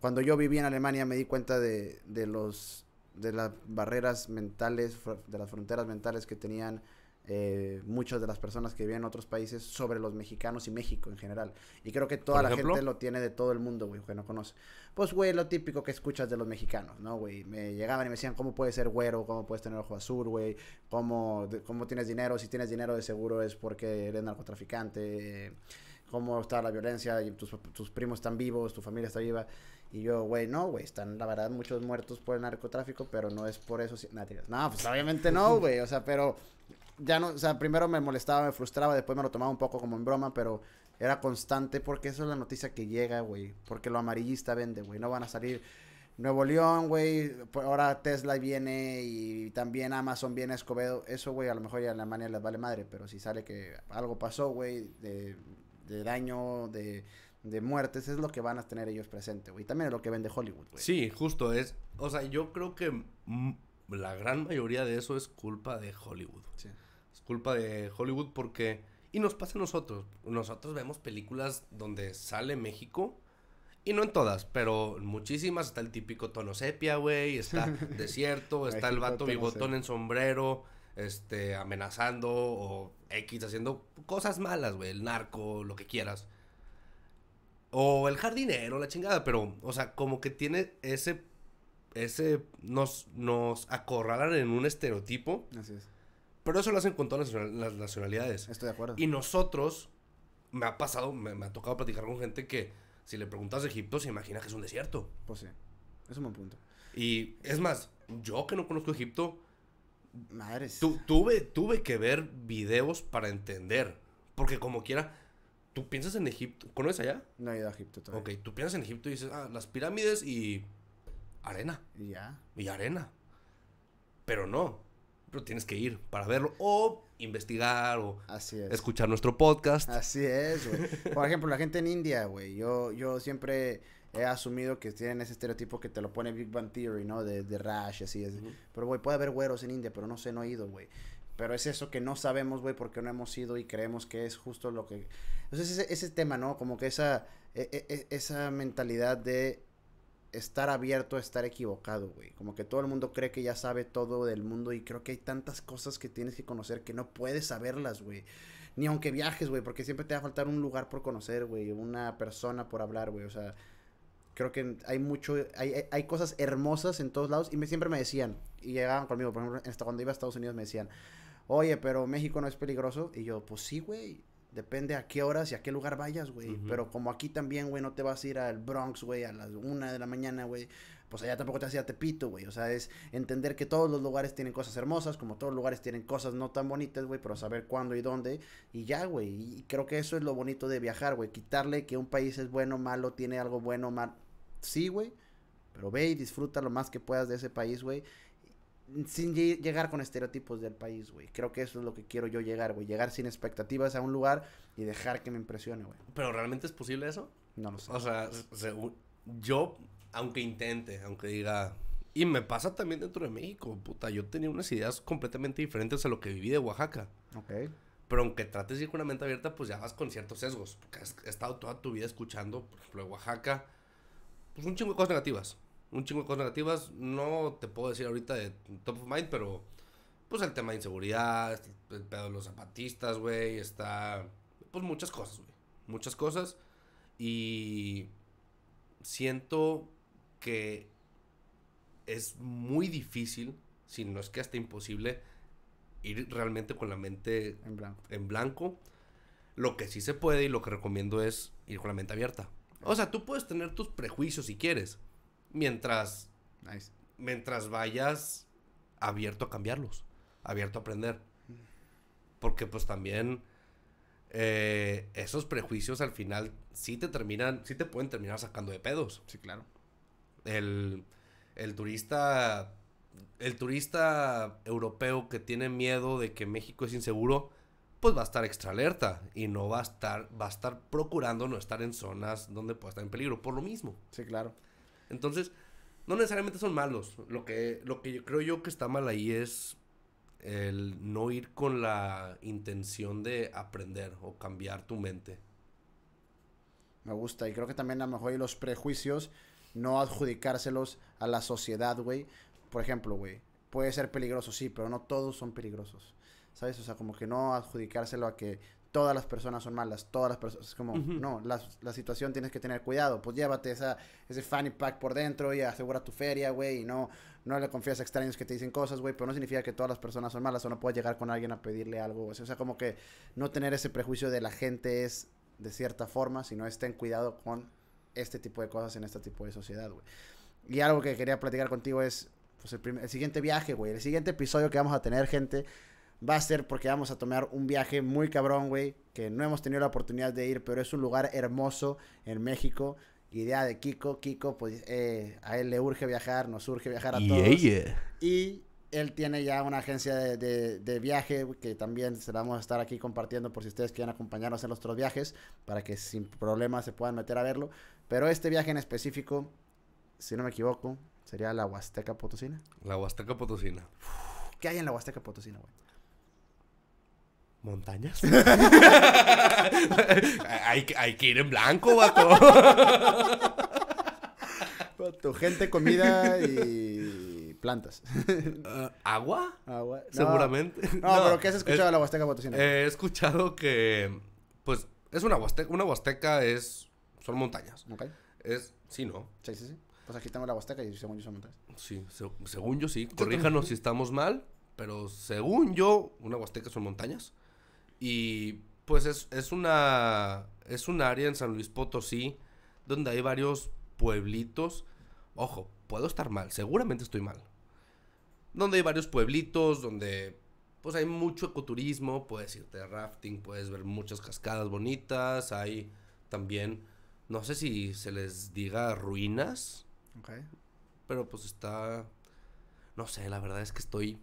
Cuando yo viví en Alemania me di cuenta de, de los. de las barreras mentales, de las fronteras mentales que tenían eh, muchas de las personas que viven en otros países sobre los mexicanos y México en general. Y creo que toda la gente lo tiene de todo el mundo, güey, que no conoce. Pues, güey, lo típico que escuchas de los mexicanos, ¿no, güey? Me llegaban y me decían, ¿cómo puedes ser güero? ¿Cómo puedes tener ojo azul, güey? ¿Cómo, tienes dinero? Si tienes dinero, de seguro es porque eres narcotraficante. Eh, ¿Cómo está la violencia? Y tus, primos están vivos, tu familia está viva. Y yo, güey, no, güey, están la verdad muchos muertos por el narcotráfico, pero no es por eso. Si... Nada, no, pues obviamente no, güey, o sea, pero ya no, o sea, primero me molestaba, me frustraba, después me lo tomaba un poco como en broma, pero era constante porque eso es la noticia que llega, güey. Porque lo amarillista vende, güey. No van a salir Nuevo León, güey. Ahora Tesla viene y también Amazon viene Escobedo. Eso, güey, a lo mejor ya en Alemania les vale madre, pero si sale que algo pasó, güey, de, de daño, de, muertes, es lo que van a tener ellos presente, güey. También es lo que vende Hollywood, güey. Sí, justo es. O sea, yo creo que la gran mayoría de eso es culpa de Hollywood. Sí culpa de Hollywood porque... Y nos pasa a nosotros. Nosotros vemos películas donde sale México. Y no en todas, pero muchísimas. Está el típico tono sepia, güey. Está desierto. está el vato bigotón en sombrero. Este, amenazando o X haciendo cosas malas, güey. El narco, lo que quieras. O el jardinero, la chingada. Pero, o sea, como que tiene ese. Ese. Nos, nos acorralan en un estereotipo. Así es. Pero eso lo hacen con todas las nacionalidades. Estoy de acuerdo. Y nosotros, me ha pasado, me, ha tocado platicar con gente que si le preguntas de Egipto se imagina que es un desierto. Pues sí, es un buen punto. Y es más, yo que no conozco Egipto, Madres. Tu, tuve, tuve que ver videos para entender. Porque como quiera, tú piensas en Egipto. ¿Conoces allá? No he ido a Egipto todavía. Ok, tú piensas en Egipto y dices, ah, las pirámides y arena. ya. Y arena. Pero no tienes que ir para verlo o investigar o escuchar nuestro podcast. Así es, güey. Por ejemplo, la gente en India, güey. Yo, yo siempre he asumido que tienen ese estereotipo que te lo pone Big Bang Theory, ¿no? De, de Rash, así es. Pero, güey, puede haber güeros en India, pero no sé, no he ido, güey. Pero es eso que no sabemos, güey, porque no hemos ido y creemos que es justo lo que... Entonces, ese, ese tema, ¿no? Como que esa, e, e, e, esa mentalidad de estar abierto a estar equivocado, güey. Como que todo el mundo cree que ya sabe todo del mundo y creo que hay tantas cosas que tienes que conocer que no puedes saberlas, güey. Ni aunque viajes, güey, porque siempre te va a faltar un lugar por conocer, güey, una persona por hablar, güey. O sea, creo que hay mucho, hay, hay, cosas hermosas en todos lados y me, siempre me decían, y llegaban conmigo, por ejemplo, hasta cuando iba a Estados Unidos me decían, oye, pero México no es peligroso. Y yo, pues sí, güey. Depende a qué horas y a qué lugar vayas, güey. Pero como aquí también, güey, no te vas a ir al Bronx, güey, a las una de la mañana, güey. Pues allá tampoco te hacía Tepito, güey. O sea, es entender que todos los lugares tienen cosas hermosas, como todos los lugares tienen cosas no tan bonitas, güey, pero saber cuándo y dónde. Y ya, güey. Y creo que eso es lo bonito de viajar, güey. Quitarle que un país es bueno, malo, tiene algo bueno, mal. Sí, güey. Pero ve y disfruta lo más que puedas de ese país, güey sin llegar con estereotipos del país, güey. Creo que eso es lo que quiero yo llegar, güey. Llegar sin expectativas a un lugar y dejar que me impresione, güey. ¿Pero realmente es posible eso? No lo sé. O sea, según yo, aunque intente, aunque diga... Y me pasa también dentro de México, puta. Yo tenía unas ideas completamente diferentes a lo que viví de Oaxaca. Ok. Pero aunque trates de ir con una mente abierta, pues ya vas con ciertos sesgos. Porque has estado toda tu vida escuchando, por ejemplo, de Oaxaca, pues un chingo de cosas negativas un chingo de cosas negativas. No te puedo decir ahorita de top of mind, pero pues el tema de inseguridad, el pedo de los zapatistas, güey, está pues muchas cosas, güey. Muchas cosas y siento que es muy difícil, si no es que hasta imposible ir realmente con la mente en blanco. en blanco. Lo que sí se puede y lo que recomiendo es ir con la mente abierta. O sea, tú puedes tener tus prejuicios si quieres, mientras, mientras vayas abierto a cambiarlos, abierto a aprender. Porque pues también eh, esos prejuicios al final sí te terminan, sí te pueden terminar sacando de pedos. Sí, claro. El, turista, el turista europeo que tiene miedo de que México es inseguro, pues va a estar extra alerta y no va a estar, va a estar procurando no estar en zonas donde pueda estar en peligro, por lo mismo. Sí, claro. Entonces, no necesariamente son malos. Lo que, lo que yo creo yo que está mal ahí es el no ir con la intención de aprender o cambiar tu mente. Me gusta. Y creo que también a lo mejor hay los prejuicios, no adjudicárselos a la sociedad, güey. Por ejemplo, güey, puede ser peligroso, sí, pero no todos son peligrosos. ¿Sabes? O sea, como que no adjudicárselo a que todas las personas son malas, todas las personas, es como, no, la, situación tienes que tener cuidado, pues llévate esa, ese fanny pack por dentro y asegura tu feria, güey, y no, no le confías a extraños que te dicen cosas, güey, pero no significa que todas las personas son malas o no puedes llegar con alguien a pedirle algo, o sea, como que no tener ese prejuicio de la gente es de cierta forma, sino está en cuidado con este tipo de cosas en este tipo de sociedad, güey. Y algo que quería platicar contigo es, pues, el, el siguiente viaje, güey, el siguiente episodio que vamos a tener, gente, va a ser porque vamos a tomar un viaje muy cabrón, güey, que no hemos tenido la oportunidad de ir, pero es un lugar hermoso en México. Idea de Kiko, Kiko, pues eh, a él le urge viajar, nos urge viajar a todos. Y él tiene ya una agencia de, viaje que también se la vamos a estar aquí compartiendo por si ustedes quieren acompañarnos en otros viajes para que sin problemas se puedan meter a verlo. Pero este viaje en específico, si no me equivoco, sería la Huasteca Potosina. La Huasteca Potosina. ¿Qué hay en la Huasteca Potosina, güey? montañas. hay, que ir en blanco, vato. tu gente, comida y plantas. Ah, ¿Agua? Agua. Seguramente. No, pero ¿qué has escuchado de la Huasteca Potosina? He escuchado que, pues, es una Huasteca. Una Huasteca es, son montañas. Ok. Es, sí, ¿no? Sí, sí, sí. Pues aquí tengo la Huasteca y según yo son montañas. Sí, según yo sí. Corríjanos si estamos mal, pero según yo, una Huasteca son montañas. Y pues es, es, una, es un área en San Luis Potosí donde hay varios pueblitos. Ojo, puedo estar mal, seguramente estoy mal. Donde hay varios pueblitos, donde pues hay mucho ecoturismo, puedes irte a rafting, puedes ver muchas cascadas bonitas, hay también, no sé si se les diga ruinas, pero pues está, no sé, la verdad es que estoy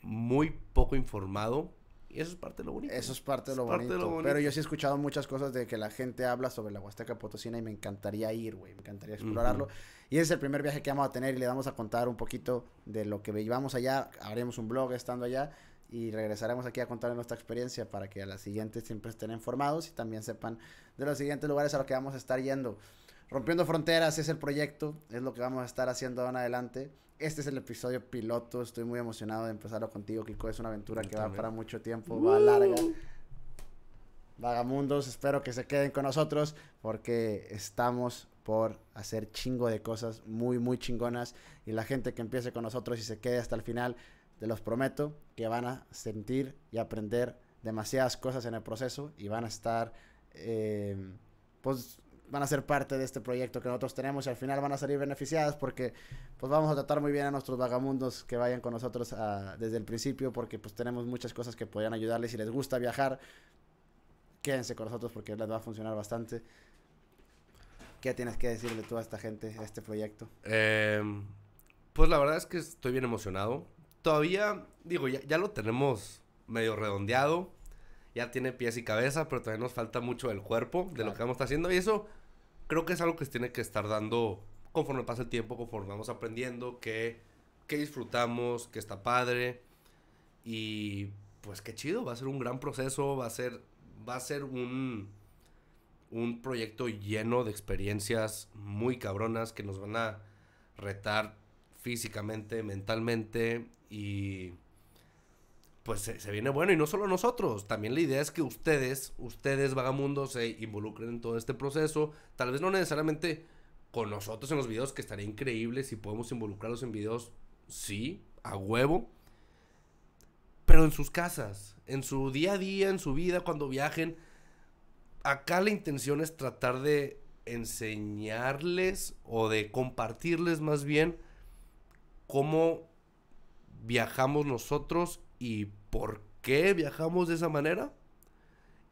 muy poco informado y eso es parte de lo bonito. Eso es parte, de lo, bonito. Pero yo sí he escuchado muchas cosas de que la gente habla sobre la Huasteca Potosina y me encantaría ir, güey. Me encantaría explorarlo. Y ese es el primer viaje que vamos a tener y le vamos a contar un poquito de lo que llevamos allá. Haremos un blog estando allá y regresaremos aquí a contar nuestra experiencia para que a las siguientes siempre estén informados y también sepan de los siguientes lugares a los que vamos a estar yendo. Rompiendo Fronteras es el proyecto, es lo que vamos a estar haciendo en adelante. Este es el episodio piloto. Estoy muy emocionado de empezarlo contigo, Kiko. Es una aventura que va para mucho tiempo, va larga. Vagamundos, espero que se queden con nosotros porque estamos por hacer chingo de cosas muy, muy chingonas. Y la gente que empiece con nosotros y se quede hasta el final, te los prometo que van a sentir y aprender demasiadas cosas en el proceso y van a estar, em, pues, van a ser parte de este proyecto que nosotros tenemos y al final van a salir beneficiadas porque pues vamos a tratar muy bien a nuestros vagamundos que vayan con nosotros ah, desde el principio porque pues tenemos muchas cosas que podrían ayudarles. Si les gusta viajar, quédense con nosotros porque les va a funcionar bastante. ¿Qué tienes que decirle tú a esta gente, a este proyecto? Em, pues la verdad es que estoy bien emocionado. Todavía, digo, ya, lo tenemos medio redondeado. Ya tiene pies y cabeza, pero todavía nos falta mucho del cuerpo, de lo que vamos a estar haciendo. Y eso creo que es algo que se tiene que estar dando conforme pasa el tiempo, conforme vamos aprendiendo, que, que disfrutamos, que está padre. Y pues qué chido, va a ser un gran proceso, va a ser, va a ser un, un proyecto lleno de experiencias muy cabronas que nos van a retar físicamente, mentalmente y pues se, se, viene bueno y no solo nosotros, también la idea es que ustedes, ustedes vagamundos se involucren en todo este proceso, tal vez no necesariamente con nosotros en los videos, que estaría increíble si podemos involucrarlos en videos, sí, a huevo. Pero en sus casas, en su día a día, en su vida, cuando viajen, acá la intención es tratar de enseñarles o de compartirles más bien cómo viajamos nosotros y por qué viajamos de esa manera.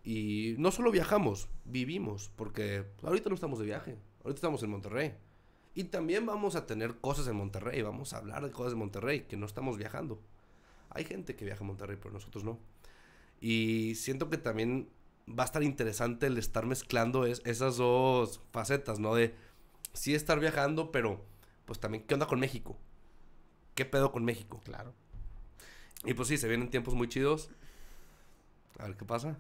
Y no solo viajamos, vivimos, porque ahorita no estamos de viaje. Ahorita estamos en Monterrey. Y también vamos a tener cosas en Monterrey, vamos a hablar de cosas de Monterrey, que no estamos viajando. Hay gente que viaja a Monterrey, pero nosotros no. Y siento que también va a estar interesante el estar mezclando esas dos facetas, ¿no? De sí estar viajando, pero pues también, ¿qué onda con México? ¿Qué pedo con México? Claro. Y pues sí, se vienen tiempos muy chidos. A ver qué pasa.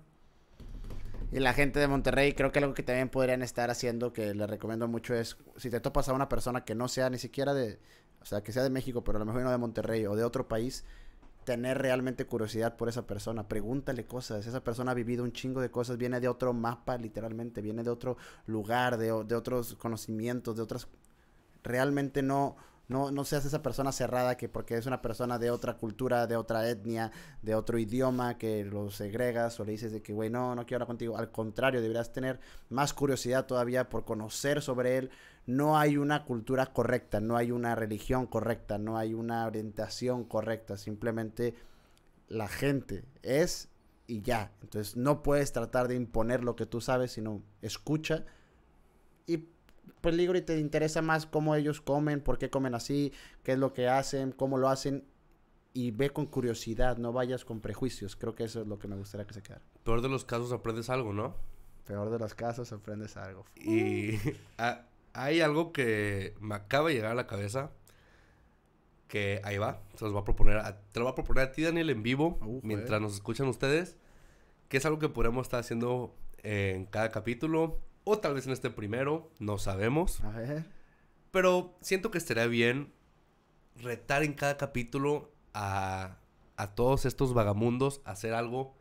Y la gente de Monterrey, creo que algo que también podrían estar haciendo, que les recomiendo mucho, es si te topas a una persona que no sea ni siquiera de, o sea, que sea de México, pero a lo mejor no de Monterrey o de otro país, tener realmente curiosidad por esa persona, pregúntale cosas, esa persona ha vivido un chingo de cosas, viene de otro mapa literalmente, viene de otro lugar, de, de otros conocimientos, de otras... Realmente no, no, seas esa persona cerrada que porque es una persona de otra cultura, de otra etnia, de otro idioma, que lo segregas o le dices de que, güey, no, no quiero hablar contigo. Al contrario, deberías tener más curiosidad todavía por conocer sobre él. No hay una cultura correcta, no hay una religión correcta, no hay una orientación correcta. Simplemente la gente es y ya. Entonces no puedes tratar de imponer lo que tú sabes, sino escucha peligro y te interesa más cómo ellos comen, por qué comen así, qué es lo que hacen, cómo lo hacen. Y ve con curiosidad, no vayas con prejuicios. Creo que eso es lo que me gustaría que se quedara. Peor de los casos aprendes algo, ¿no? Peor de los casos aprendes algo. Y ah, hay algo que me acaba de llegar a la cabeza que ahí va, se los va a proponer, te lo va a proponer a ti Daniel en vivo, uh, mientras nos escuchan ustedes, que es algo que podríamos estar haciendo en cada capítulo o tal vez en este primero, no sabemos. Pero siento que estaría bien retar en cada capítulo a, todos estos vagamundos a hacer algo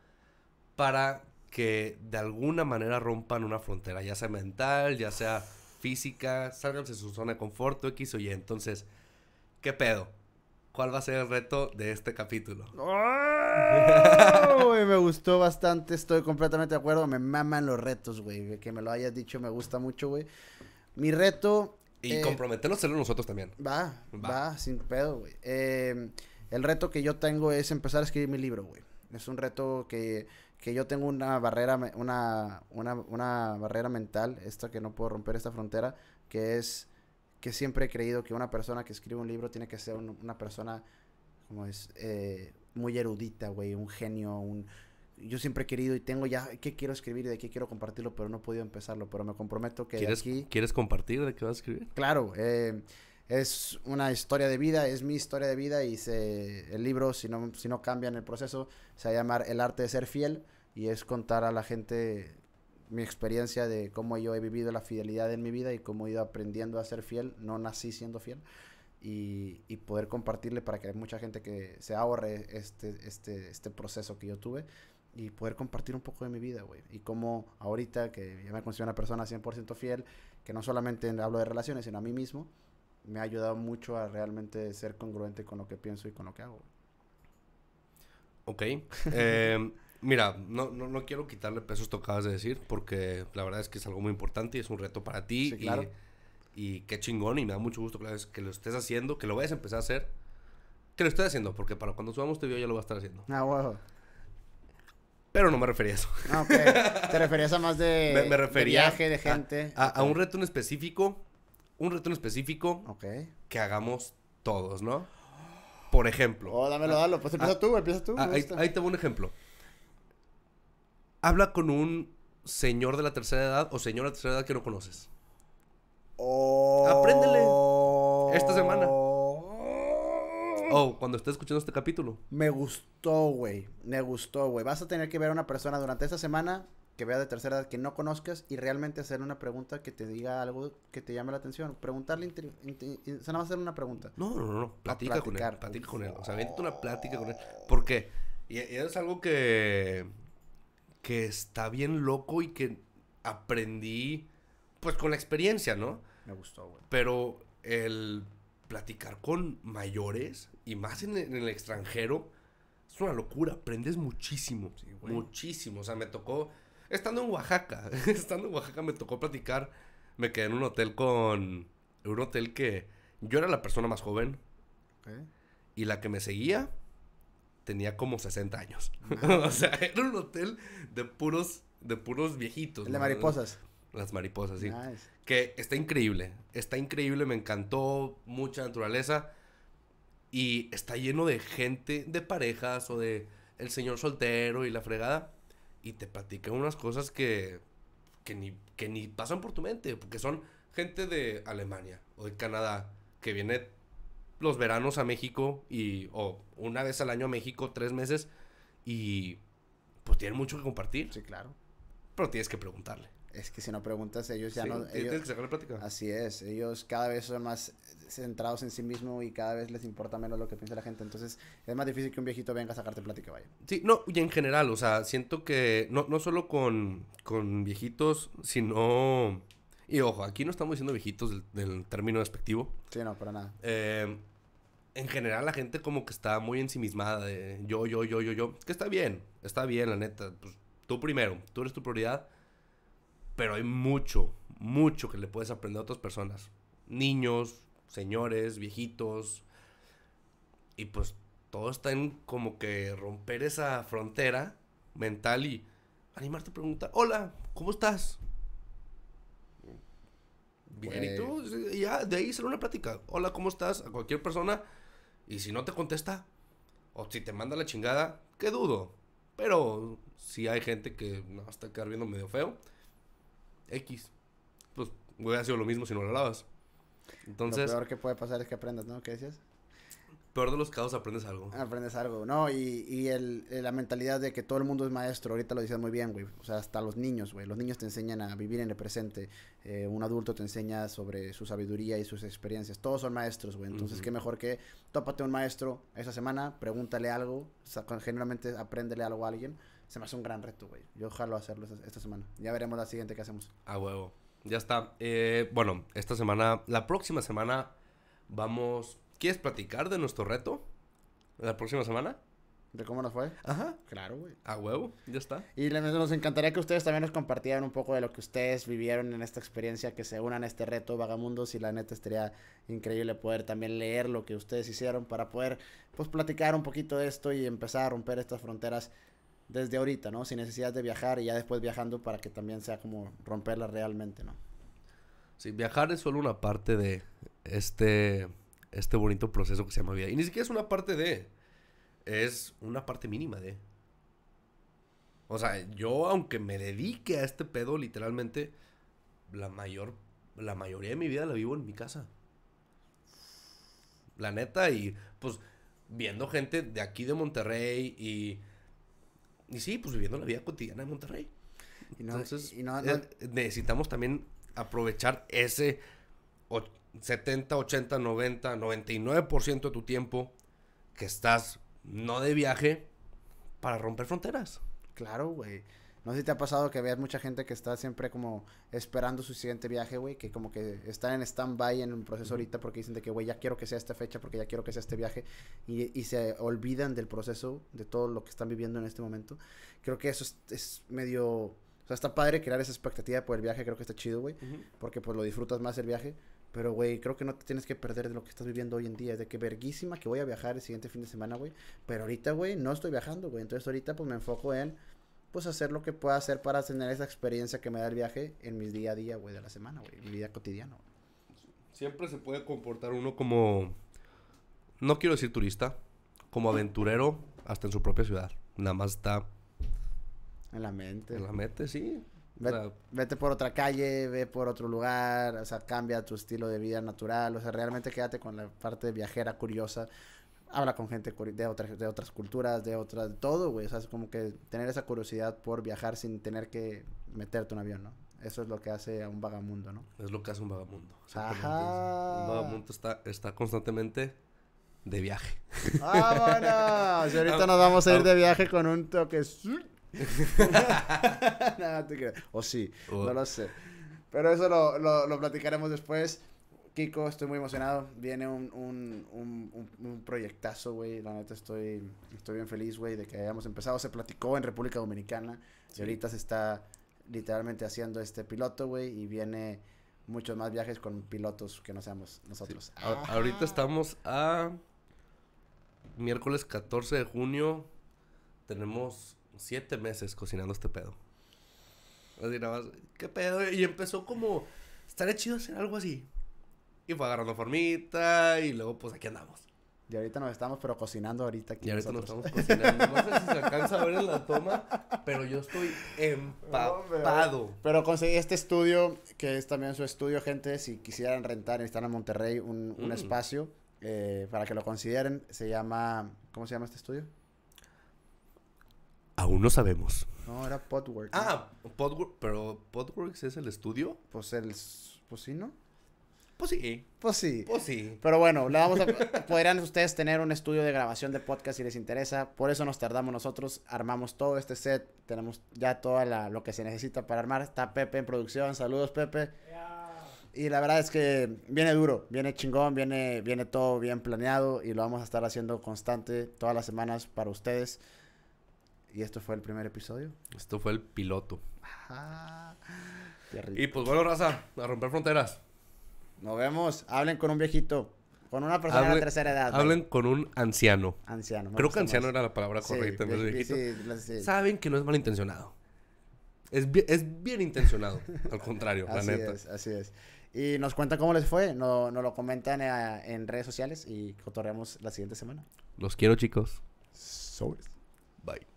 para que de alguna manera rompan una frontera, ya sea mental, ya sea física, sálganse de su zona de confort X o Y. Entonces, ¿qué pedo? ¿Cuál va a ser el reto de este capítulo? me gustó bastante, estoy completamente de acuerdo. Me maman los retos, güey. Que me lo hayas dicho, me gusta mucho, güey. Mi reto. Y eh, comprometernos nosotros también. Va, va, va sin pedo, güey. Em, el reto que yo tengo es empezar a escribir mi libro, güey. Es un reto que, yo tengo una barrera, una, una, una barrera mental, esta que no puedo romper esta frontera, que es que siempre he creído que una persona que escribe un libro tiene que ser una persona como es eh, muy erudita, güey, un genio, un... Yo siempre he querido y tengo ya qué quiero escribir y de qué quiero compartirlo, pero no he podido empezarlo, pero me comprometo que ¿Quieres, aquí... ¿Quieres compartir de qué vas a escribir? Claro, eh, es una historia de vida, es mi historia de vida y se, el libro, si no, si no en el proceso, se va a llamar El arte de ser fiel y es contar a la gente mi experiencia de cómo yo he vivido la fidelidad en mi vida y cómo he ido aprendiendo a ser fiel, no nací siendo fiel y, poder compartirle para que mucha gente que se ahorre este, este, este proceso que yo tuve y poder compartir un poco de mi vida, güey. Y como ahorita que ya me considero una persona 100% fiel, que no solamente hablo de relaciones, sino a mí mismo, me ha ayudado mucho a realmente ser congruente con lo que pienso y con lo que hago. Ok. Em, mira, no, quiero quitarle pesos que de decir, porque la verdad es que es algo muy importante y es un reto para ti. claro. Y qué chingón, y me da mucho gusto que lo estés haciendo, que lo vayas a empezar a hacer. Que lo estés haciendo, porque para cuando subamos tu este video ya lo vas a estar haciendo. Ah, Pero no me refería a eso. Ah, te referías a más de, me, refería de viaje, de gente. A, un reto en específico. Un reto en específico. Que hagamos todos, ¿no? Por ejemplo. Oh, dámelo, ah, dalo. Pues empieza tú, empieza tú. ahí, te voy un ejemplo. Habla con un señor de la tercera edad o señora de la tercera edad que no conoces. Oh. Apréndele. Esta semana. Oh. oh, cuando estés escuchando este capítulo. Me gustó, güey. Me gustó, güey. Vas a tener que ver a una persona durante esta semana que vea de tercera edad que no conozcas y realmente hacer una pregunta que te diga algo que te llame la atención. Preguntarle, o sea, no va a hacer una pregunta. No, no, no, platica con él, pues. platica con él, o sea, vente una plática con él, porque es algo que que está bien loco y que aprendí pues con la experiencia, ¿no? Me gustó, güey. Pero el platicar con mayores y más en, el extranjero es una locura. Aprendes muchísimo, muchísimo. O sea, me tocó, estando en Oaxaca, estando en Oaxaca me tocó platicar. Me quedé en un hotel con, un hotel que yo era la persona más joven. Y la que me seguía tenía como 60 años. Ah. o sea, era un hotel de puros, de puros viejitos. de mariposas las mariposas, sí. Que está increíble, está increíble, me encantó, mucha naturaleza. Y está lleno de gente, de parejas o de el señor soltero y la fregada. Y te platican unas cosas que, que, ni, que ni pasan por tu mente, porque son gente de Alemania o de Canadá que viene los veranos a México y o una vez al año a México, tres meses y pues tienen mucho que compartir. Sí, claro. Pero tienes que preguntarle es que si no preguntas, ellos ya no. Ellos, tienes que plática. Así es, ellos cada vez son más centrados en sí mismos y cada vez les importa menos lo que piensa la gente. Entonces, es más difícil que un viejito venga a sacarte plática, vaya. Sí, no, y en general, o sea, siento que no, no solo con, con viejitos, sino. Y ojo, aquí no estamos diciendo viejitos del, término despectivo. Sí, no, para nada. Eh, en general la gente como que está muy ensimismada de yo, yo, yo, yo, yo. Que está bien, está bien, la neta. Pues, tú primero, tú eres tu prioridad. Pero hay mucho, mucho que le puedes aprender a otras personas. Niños, señores, viejitos. Y pues todo está en como que romper esa frontera mental y animarte a preguntar, hola, ¿cómo estás? Bien, ¿y tú? ya, de ahí sale una plática. Hola, ¿cómo estás? A cualquier persona. Y si no te contesta, o si te manda la chingada, qué dudo. Pero si hay gente que no, está quedar viendo medio feo. X. Pues a sido lo mismo si no lo lavas. Entonces. Lo peor que puede pasar es que aprendas, ¿no? ¿Qué decías? Peor de los casos, aprendes algo. Aprendes algo, ¿no? Y, y eh, la mentalidad de que todo el mundo es maestro, ahorita lo dices muy bien, güey. O sea, hasta los niños, güey. Los niños te enseñan a vivir en el presente. Eh, un adulto te enseña sobre su sabiduría y sus experiencias. Todos son maestros, güey. Entonces, qué mejor que tópate un maestro esa semana, pregúntale algo. O generalmente, apréndele algo a alguien se me hace un gran reto, güey. Yo ojalá hacerlo esta, semana. Ya veremos la siguiente que hacemos. A huevo. Ya está. Eh, bueno, esta semana, la próxima semana vamos... ¿Quieres platicar de nuestro reto? ¿La próxima semana? ¿De cómo nos fue? Ajá. Claro, güey. A huevo, ya está. Y nos encantaría que ustedes también nos compartieran un poco de lo que ustedes vivieron en esta experiencia, que se unan a este reto vagamundos y la neta estaría increíble poder también leer lo que ustedes hicieron para poder pues platicar un poquito de esto y empezar a romper estas fronteras desde ahorita, ¿no? Sin necesidad de viajar y ya después viajando para que también sea como romperla realmente, ¿no? Sí, viajar es solo una parte de este, este bonito proceso que se llama vida. Y ni siquiera es una parte de, es una parte mínima de. O sea, yo aunque me dedique a este pedo literalmente, la mayor, la mayoría de mi vida la vivo en mi casa. La neta, y pues viendo gente de aquí de Monterrey y y sí, pues viviendo la vida cotidiana de Monterrey. Y Entonces, eh, necesitamos también aprovechar ese 70, 80, 90, 99% de tu tiempo que estás no de viaje para romper fronteras. Claro, güey. No sé si te ha pasado que veas mucha gente que está siempre como esperando su siguiente viaje, güey, que como que están en stand-by en un proceso ahorita porque dicen de que, güey, ya quiero que sea esta fecha, porque ya quiero que sea este viaje, y, se olvidan del proceso, de todo lo que están viviendo en este momento. Creo que eso es, medio... O sea, está padre crear esa expectativa por el viaje, creo que está chido, güey, porque pues lo disfrutas más el viaje. Pero, güey, creo que no te tienes que perder de lo que estás viviendo hoy en día. de que verguísima que voy a viajar el siguiente fin de semana, güey. Pero ahorita, güey, no estoy viajando, güey. Entonces ahorita pues me enfoco en pues hacer lo que pueda hacer para tener esa experiencia que me da el viaje en mis día a día, güey, de la semana, güey, en mi vida cotidiano. Siempre se puede comportar uno como, no quiero decir turista, como aventurero hasta en su propia ciudad. Nada más está... En la mente. En la mente, sí. Vete, vete por otra calle, ve por otro lugar, o sea, cambia tu estilo de vida natural, o sea, realmente quédate con la parte viajera curiosa habla con gente de otras, de otras culturas, de otras, de todo, güey. O sea, es como que tener esa curiosidad por viajar sin tener que meterte un avión, ¿no? Eso es lo que hace a un vagamundo, ¿no? Es lo que hace un vagamundo. Ajá. Un vagamundo está, está constantemente de viaje. ¡Vámonos! Y ahorita ah, nos vamos a ir ah. de viaje con un toque. O sí, no lo sé. Pero eso lo, lo, lo platicaremos después. Kiko, estoy muy emocionado. Viene un, un, proyectazo, güey. La neta estoy, estoy bien feliz, güey, de que hayamos empezado. Se platicó en República Dominicana y ahorita se está literalmente haciendo este piloto, güey, y viene muchos más viajes con pilotos que no seamos nosotros. Ahorita ah. estamos a miércoles 14 de junio. Tenemos siete meses cocinando este pedo. Así nada más, ¿qué pedo? Y empezó como, estaría chido hacer algo así. Y fue agarrando formita y luego pues aquí andamos. Y ahorita nos estamos, pero cocinando ahorita aquí. Y ahorita nos estamos cocinando. No sé si se alcanza a ver en la toma, pero yo estoy empapado. pero, conseguí este estudio, que es también su estudio, gente. Si quisieran rentar, están en Monterrey, un, mm. espacio eh, para que lo consideren. Se llama. ¿Cómo se llama este estudio? Aún no sabemos. No, era Podworks. Ah, Podworks, pero ¿Podworks es el estudio? Pues el. Pues sí, ¿no? Pues sí. Pues sí. Pues sí. Pero bueno, podrían vamos a, ustedes tener un estudio de grabación de podcast si les interesa. Por eso nos tardamos nosotros. Armamos todo este set. Tenemos ya todo lo que se necesita para armar. Está Pepe en producción. Saludos, Pepe. Y la verdad es que viene duro, viene chingón, viene, viene todo bien planeado y lo vamos a estar haciendo constante todas las semanas para ustedes. Y esto fue el primer episodio. Esto fue el piloto. Y pues bueno, raza, a romper fronteras. Nos vemos. Hablen con un viejito. Con una persona de tercera edad. Hablen con un anciano. Anciano. Creo que anciano era la palabra correcta. Saben que no es malintencionado. Es, bien, es bien intencionado. al contrario, la neta. Es, así es. Y nos cuentan cómo les fue. Nos, lo comentan eh, en, redes sociales y cotorreamos la siguiente semana. Los quiero, chicos. Sobres. Bye.